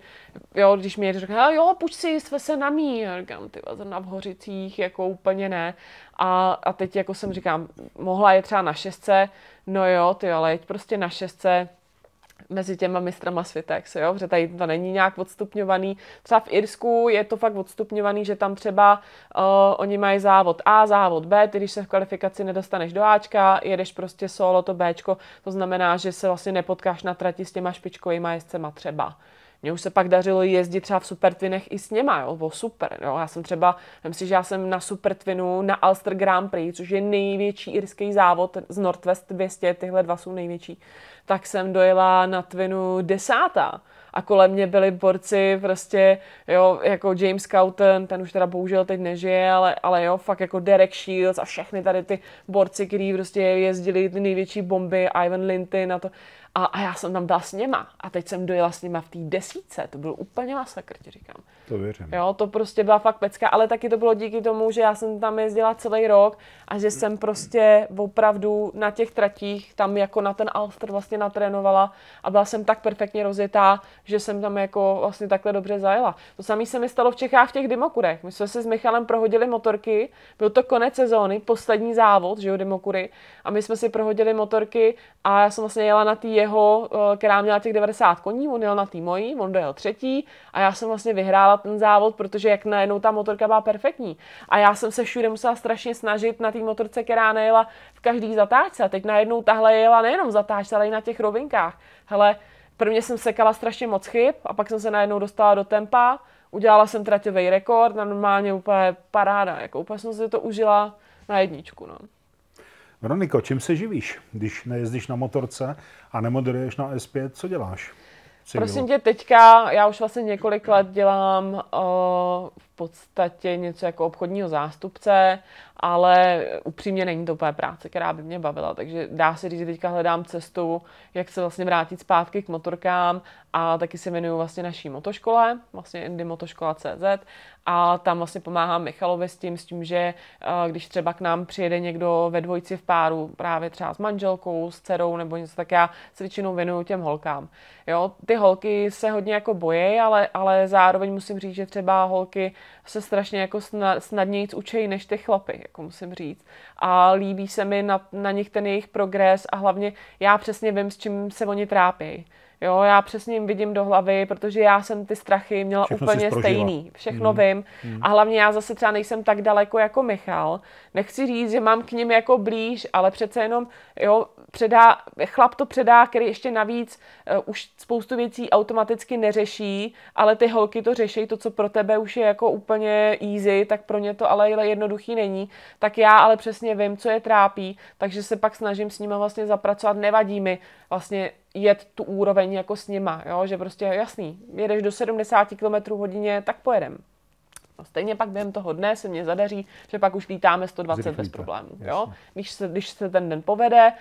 jo, když mi řekne, jo, půjč si se na mí, já říkám, ty na v hořicích, jako úplně ne. A, a teď jako jsem říkám, mohla je třeba na šestce, no jo, ty ale jeď prostě na šestce, mezi těma mistrama se jo? protože tady to není nějak odstupňovaný. Třeba v Irsku je to fakt odstupňovaný, že tam třeba uh, oni mají závod A, závod B, ty když se v kvalifikaci nedostaneš do Ačka, jedeš prostě solo to Bčko, to znamená, že se vlastně nepotkáš na trati s těma špičkovými jezdcema třeba. Mně už se pak dařilo jezdit třeba v supertvinech i s něma, jo, bylo super. Jo. Já jsem třeba, myslím si, že já jsem na supertvinu na Alster Grand Prix, což je největší irský závod z Northwest 200, tyhle dva jsou největší, tak jsem dojela na Twinu desátá a kolem mě byli borci prostě, jo, jako James Cowton, ten už teda bohužel teď nežije, ale, ale jo, fakt jako Derek Shields a všechny tady ty borci, který prostě jezdili ty největší bomby, Ivan Linty na to a, a já jsem tam byla s něma. A teď jsem dojela s něma v té desíce. To byl úplně masakr, ti říkám. To věřím. Jo, to prostě byla fakt pecka, ale taky to bylo díky tomu, že já jsem tam jezdila celý rok a že jsem prostě opravdu na těch tratích tam jako na ten Alster vlastně natrénovala a byla jsem tak perfektně rozjetá, že jsem tam jako vlastně takhle dobře zajela. To samé se mi stalo v Čechách v těch Dimokurech. My jsme si s Michalem prohodili motorky, byl to konec sezóny, poslední závod, že jo, Dimokury, a my jsme si prohodili motorky a já jsem vlastně jela na té jeho, eh, která měla těch 90 koní, on jel na té mojí, on dojel třetí a já jsem vlastně vyhrála ten závod, protože jak najednou ta motorka byla perfektní. A já jsem se všude musela strašně snažit na té motorce, která nejela v každý zatáčce. A teď najednou tahle jela nejenom zatáčce, ale i na těch rovinkách. Hele, prvně jsem sekala strašně moc chyb a pak jsem se najednou dostala do tempa, udělala jsem traťový rekord, normálně úplně paráda, jako úplně jsem si to užila na jedničku. No. Veroniko, čím se živíš, když nejezdíš na motorce a nemoderuješ na S5, co děláš? Prosím tě, teďka, já už vlastně několik let dělám uh, podstatě něco jako obchodního zástupce, ale upřímně není to úplně práce, která by mě bavila. Takže dá se říct, že teďka hledám cestu, jak se vlastně vrátit zpátky k motorkám a taky se jmenuju vlastně naší motoškole, vlastně indymotoškola.cz a tam vlastně pomáhám Michalovi s tím, s tím, že eh, když třeba k nám přijede někdo ve dvojici v páru, právě třeba s manželkou, s dcerou nebo něco, tak já se většinou věnuju těm holkám. Jo, ty holky se hodně jako bojejí, ale, ale zároveň musím říct, že třeba holky se strašně jako snadněji učejí než ty chlapy, jako musím říct. A líbí se mi na, na nich ten jejich progres a hlavně já přesně vím, s čím se oni trápí. Jo, já přesně jim vidím do hlavy, protože já jsem ty strachy měla Všechno úplně stejný. Všechno mm. vím. Mm. A hlavně já zase třeba nejsem tak daleko jako Michal. Nechci říct, že mám k ním jako blíž, ale přece jenom, jo, předá, chlap to předá, který ještě navíc uh, už spoustu věcí automaticky neřeší, ale ty holky to řeší, to, co pro tebe už je jako úplně easy, tak pro ně to ale jednoduchý není. Tak já ale přesně vím, co je trápí, takže se pak snažím s nima vlastně zapracovat, nevadí mi vlastně jet tu úroveň jako s nima, jo? že prostě jasný, jedeš do 70 km hodině, tak pojedem. No stejně pak během toho dne se mě zadaří, že pak už lítáme 120 Zrychlíte. bez problémů. Jo? Když, se, když se ten den povede,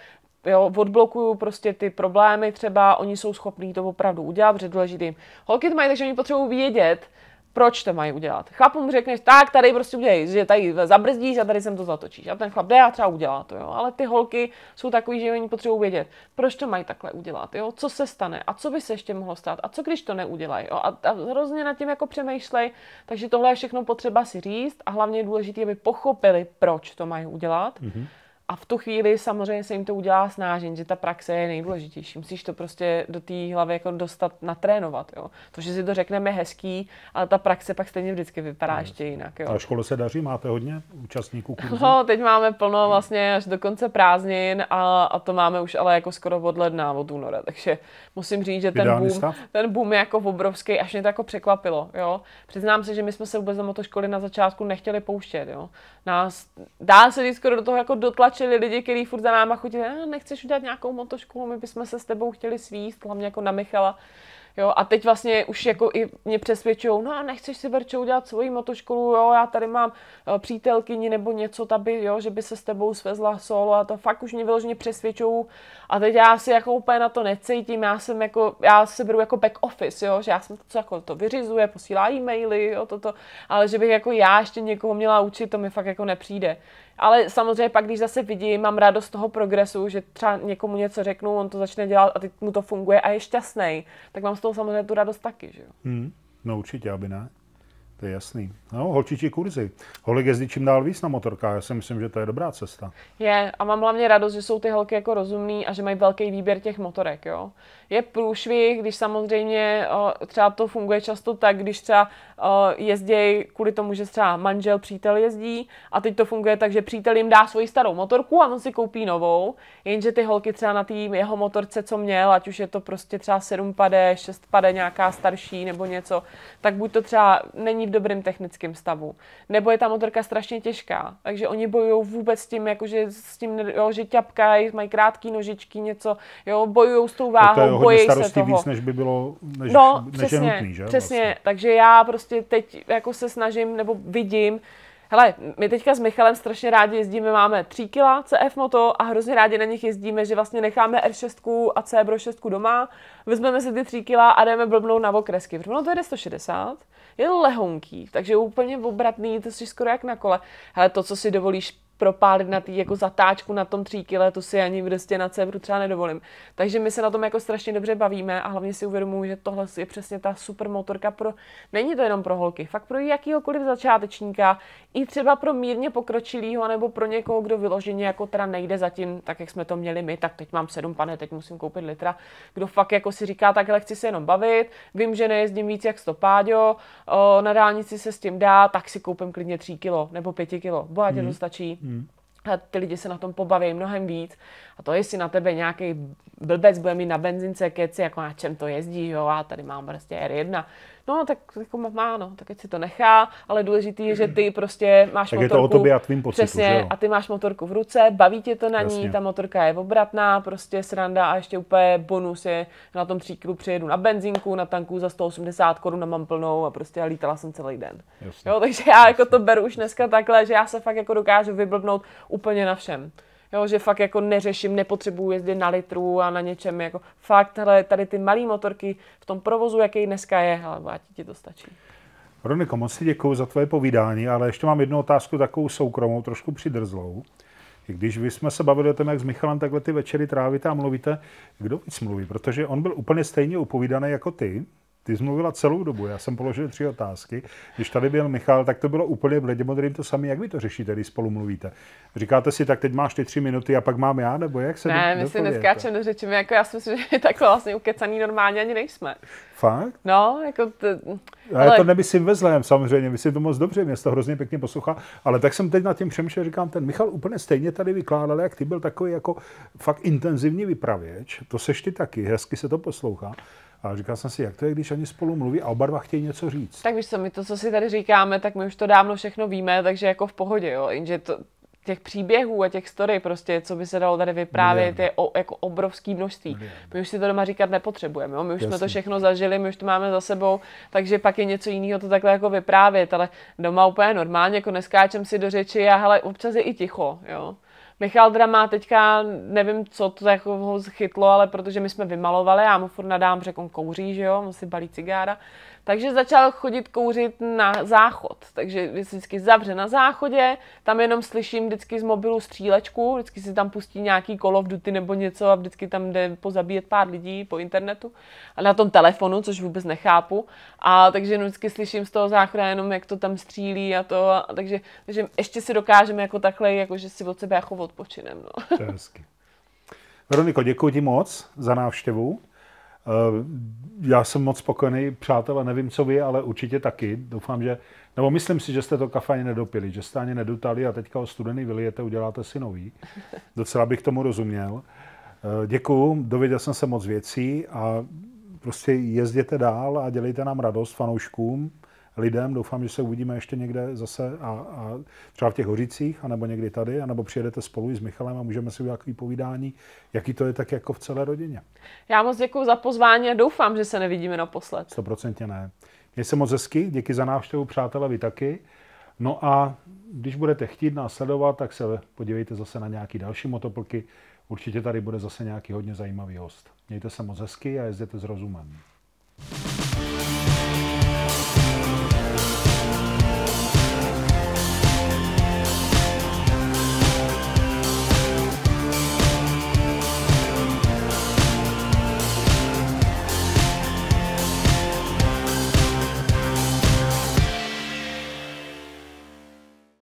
jo, odblokuju prostě ty problémy třeba, oni jsou schopní to opravdu udělat, protože důležitý Holky to mají, takže oni potřebují vědět, proč to mají udělat. Chlapům řekneš, tak tady prostě udělej, že tady zabrzdíš a tady sem to zatočíš. A ten chlap jde a třeba udělá to, jo. Ale ty holky jsou takový, že oni potřebují vědět, proč to mají takhle udělat, jo. Co se stane a co by se ještě mohlo stát a co když to neudělají, jo. A, a hrozně nad tím jako přemýšlej. Takže tohle je všechno potřeba si říct a hlavně je důležité, aby pochopili, proč to mají udělat. Mm-hmm a v tu chvíli samozřejmě se jim to udělá snážen, že ta praxe je nejdůležitější. Musíš to prostě do té hlavy jako dostat, natrénovat. Jo. To, že si to řekneme hezký, ale ta praxe pak stejně vždycky vypadá no. ještě jinak. Jo. A škole se daří? Máte hodně účastníků kurzu? No, teď máme plno hmm. vlastně až do konce prázdnin a, a to máme už ale jako skoro od ledna, od února. Takže musím říct, že ten boom, ten boom je jako obrovský, až mě to jako překvapilo. Jo. Přiznám se, že my jsme se vůbec do školy na začátku nechtěli pouštět. Jo. Nás dá se skoro do toho jako dotlačit přišli lidi, kteří furt za náma chodili, eh, nechceš udělat nějakou motoškolu, my bychom se s tebou chtěli svíst, hlavně jako na Michala. Jo, a teď vlastně už jako i mě přesvědčují, no a nechceš si Verčo udělat svoji motoškolu, jo, já tady mám eh, přítelkyni nebo něco, taby, jo, že by se s tebou svezla solo a to fakt už mě vyloženě přesvědčují a teď já si jako úplně na to necítím, já jsem jako, já se beru jako back office, jo, že já jsem to, co jako to vyřizuje, posílá e-maily, jo, toto, ale že bych jako já ještě někoho měla učit, to mi fakt jako nepřijde. Ale samozřejmě pak, když zase vidím, mám radost toho progresu, že třeba někomu něco řeknu, on to začne dělat a teď mu to funguje a je šťastný, tak mám z toho samozřejmě tu radost taky, že jo. Hmm. No určitě, aby ne. To je jasný. No, holčičí kurzy. Holik jezdí čím dál víc na motorkách. Já si myslím, že to je dobrá cesta. Je a mám hlavně radost, že jsou ty holky jako rozumný a že mají velký výběr těch motorek. Jo? Je průšvih, když samozřejmě třeba to funguje často tak, když třeba jezdí kvůli tomu, že třeba manžel, přítel jezdí a teď to funguje tak, že přítel jim dá svoji starou motorku a on si koupí novou, jenže ty holky třeba na té jeho motorce, co měl, ať už je to prostě třeba 7 pade, 6 pade nějaká starší nebo něco, tak buď to třeba není v dobrém technickém stavu, nebo je ta motorka strašně těžká, takže oni bojují vůbec s tím, jakože s tím, jo, že ťapkají, mají krátké nožičky, něco, jo, bojují s tou váhou, to je bojí se toho. víc, než by bylo, než, no, než přesně, je nutný, že? Přesně, vlastně. takže já prostě teď jako se snažím, nebo vidím, Hele, my teďka s Michalem strašně rádi jezdíme, máme 3 kg CF moto a hrozně rádi na nich jezdíme, že vlastně necháme R6 a C 6 doma, vezmeme si ty 3 kg a jdeme blbnout na okresky, protože ono to jde 160, je lehonký, takže úplně obratný, to si skoro jak na kole. Ale to, co si dovolíš propálit na tý, jako zatáčku na tom tří kile, to si ani v prostě na cebru třeba nedovolím. Takže my se na tom jako strašně dobře bavíme a hlavně si uvědomuji, že tohle je přesně ta super motorka pro, není to jenom pro holky, fakt pro jakýhokoliv začátečníka, i třeba pro mírně pokročilýho nebo pro někoho, kdo vyloženě jako teda nejde zatím, tak jak jsme to měli my, tak teď mám sedm pane, teď musím koupit litra, kdo fakt jako si říká, takhle chci se jenom bavit, vím, že nejezdím víc jak stopáďo, na dálnici se s tím dá, tak si koupím klidně tří kilo nebo pěti kilo, bohatě mm. to stačí. Mm a ty lidi se na tom pobaví mnohem víc. A to, jestli na tebe nějaký blbec bude mít na benzince keci, jako na čem to jezdí, jo, a tady mám prostě R1, no tak jako má, no, tak ať si to nechá, ale důležitý je, že ty prostě máš tak motorku. je to o tobě a tvým pocitu, Přesně, jo? a ty máš motorku v ruce, baví tě to na Jasně. ní, ta motorka je obratná, prostě sranda a ještě úplně bonus je, na tom tříkru přijedu na benzinku na tanku za 180 korun a mám plnou a prostě lítala jsem celý den. Jasně. Jo, takže já Jasně. jako to beru už dneska takhle, že já se fakt jako dokážu vyblbnout úplně na všem. Jo, že fakt jako neřeším, nepotřebuju jezdit na litru a na něčem. Jako fakt, hele, tady ty malé motorky v tom provozu, jaký dneska je, hele, ti, ti to stačí. Veroniko, moc si děkuji za tvoje povídání, ale ještě mám jednu otázku takovou soukromou, trošku přidrzlou. Když vy jsme se bavili o tom, jak s Michalem takhle ty večery trávíte a mluvíte, kdo víc mluví? Protože on byl úplně stejně upovídaný jako ty, ty jsi mluvila celou dobu, já jsem položil tři otázky. Když tady byl Michal, tak to bylo úplně v ledě to samé. Jak vy to řešíte, když spolu mluvíte? Říkáte si, tak teď máš ty tři minuty a pak mám já, nebo jak se Ne, do, my si neskáčeme do řeči, my jako já si myslím, že takhle vlastně ukecaný normálně ani nejsme. Fakt? No, jako... T... Ale... Já to nemyslím ve zlém, samozřejmě, myslím to moc dobře, mě to hrozně pěkně poslucha. ale tak jsem teď nad tím přemýšlel, říkám, ten Michal úplně stejně tady vykládal, jak ty byl takový jako fakt intenzivní vypravěč, to seš ty taky, hezky se to poslouchá. A říkal jsem si, jak to je, když oni spolu mluví a oba dva chtějí něco říct. Tak víš co, my to, co si tady říkáme, tak my už to dávno všechno víme, takže jako v pohodě, jo. Jenže to, těch příběhů a těch story, prostě, co by se dalo tady vyprávět, je o, jako obrovský množství. Milion. My už si to doma říkat nepotřebujeme, jo? my už Jasný. jsme to všechno zažili, my už to máme za sebou, takže pak je něco jiného to takhle jako vyprávět, ale doma úplně normálně, jako neskáčem si do řeči a hele, občas je i ticho, jo. Michal teda má teďka, nevím, co to jako ho chytlo, ale protože my jsme vymalovali, já mu furt nadám, řekl, on kouří, že jo, on si balí cigára, takže začal chodit kouřit na záchod, takže vždycky zavře na záchodě, tam jenom slyším vždycky z mobilu střílečku, vždycky si tam pustí nějaký kolo v duty nebo něco a vždycky tam jde pozabíjet pár lidí po internetu a na tom telefonu, což vůbec nechápu. A takže jenom vždycky slyším z toho záchoda jenom, jak to tam střílí a to, a takže, takže ještě si dokážeme jako takhle, jako že si od sebe jako odpočinem. No. Veroniko, děkuji ti moc za návštěvu. Eh, já jsem moc spokojený, přátelé, nevím co vy, ale určitě taky. Doufám, že, nebo myslím si, že jste to kafe ani nedopili, že jste ani nedutali a teďka ho studený vylijete, uděláte si nový. Docela bych tomu rozuměl. Eh, děkuju, dověděl jsem se moc věcí a prostě jezděte dál a dělejte nám radost fanouškům lidem. Doufám, že se uvidíme ještě někde zase a, a třeba v těch Hořicích, anebo někdy tady, anebo přijedete spolu i s Michalem a můžeme si udělat takový povídání, jaký to je tak jako v celé rodině. Já moc děkuji za pozvání a doufám, že se nevidíme naposled. 100% ne. Měj se moc hezky, díky za návštěvu, přátelé, vy taky. No a když budete chtít nás sledovat, tak se podívejte zase na nějaký další motoplky. Určitě tady bude zase nějaký hodně zajímavý host. Mějte se moc hezky a jezděte s rozumem.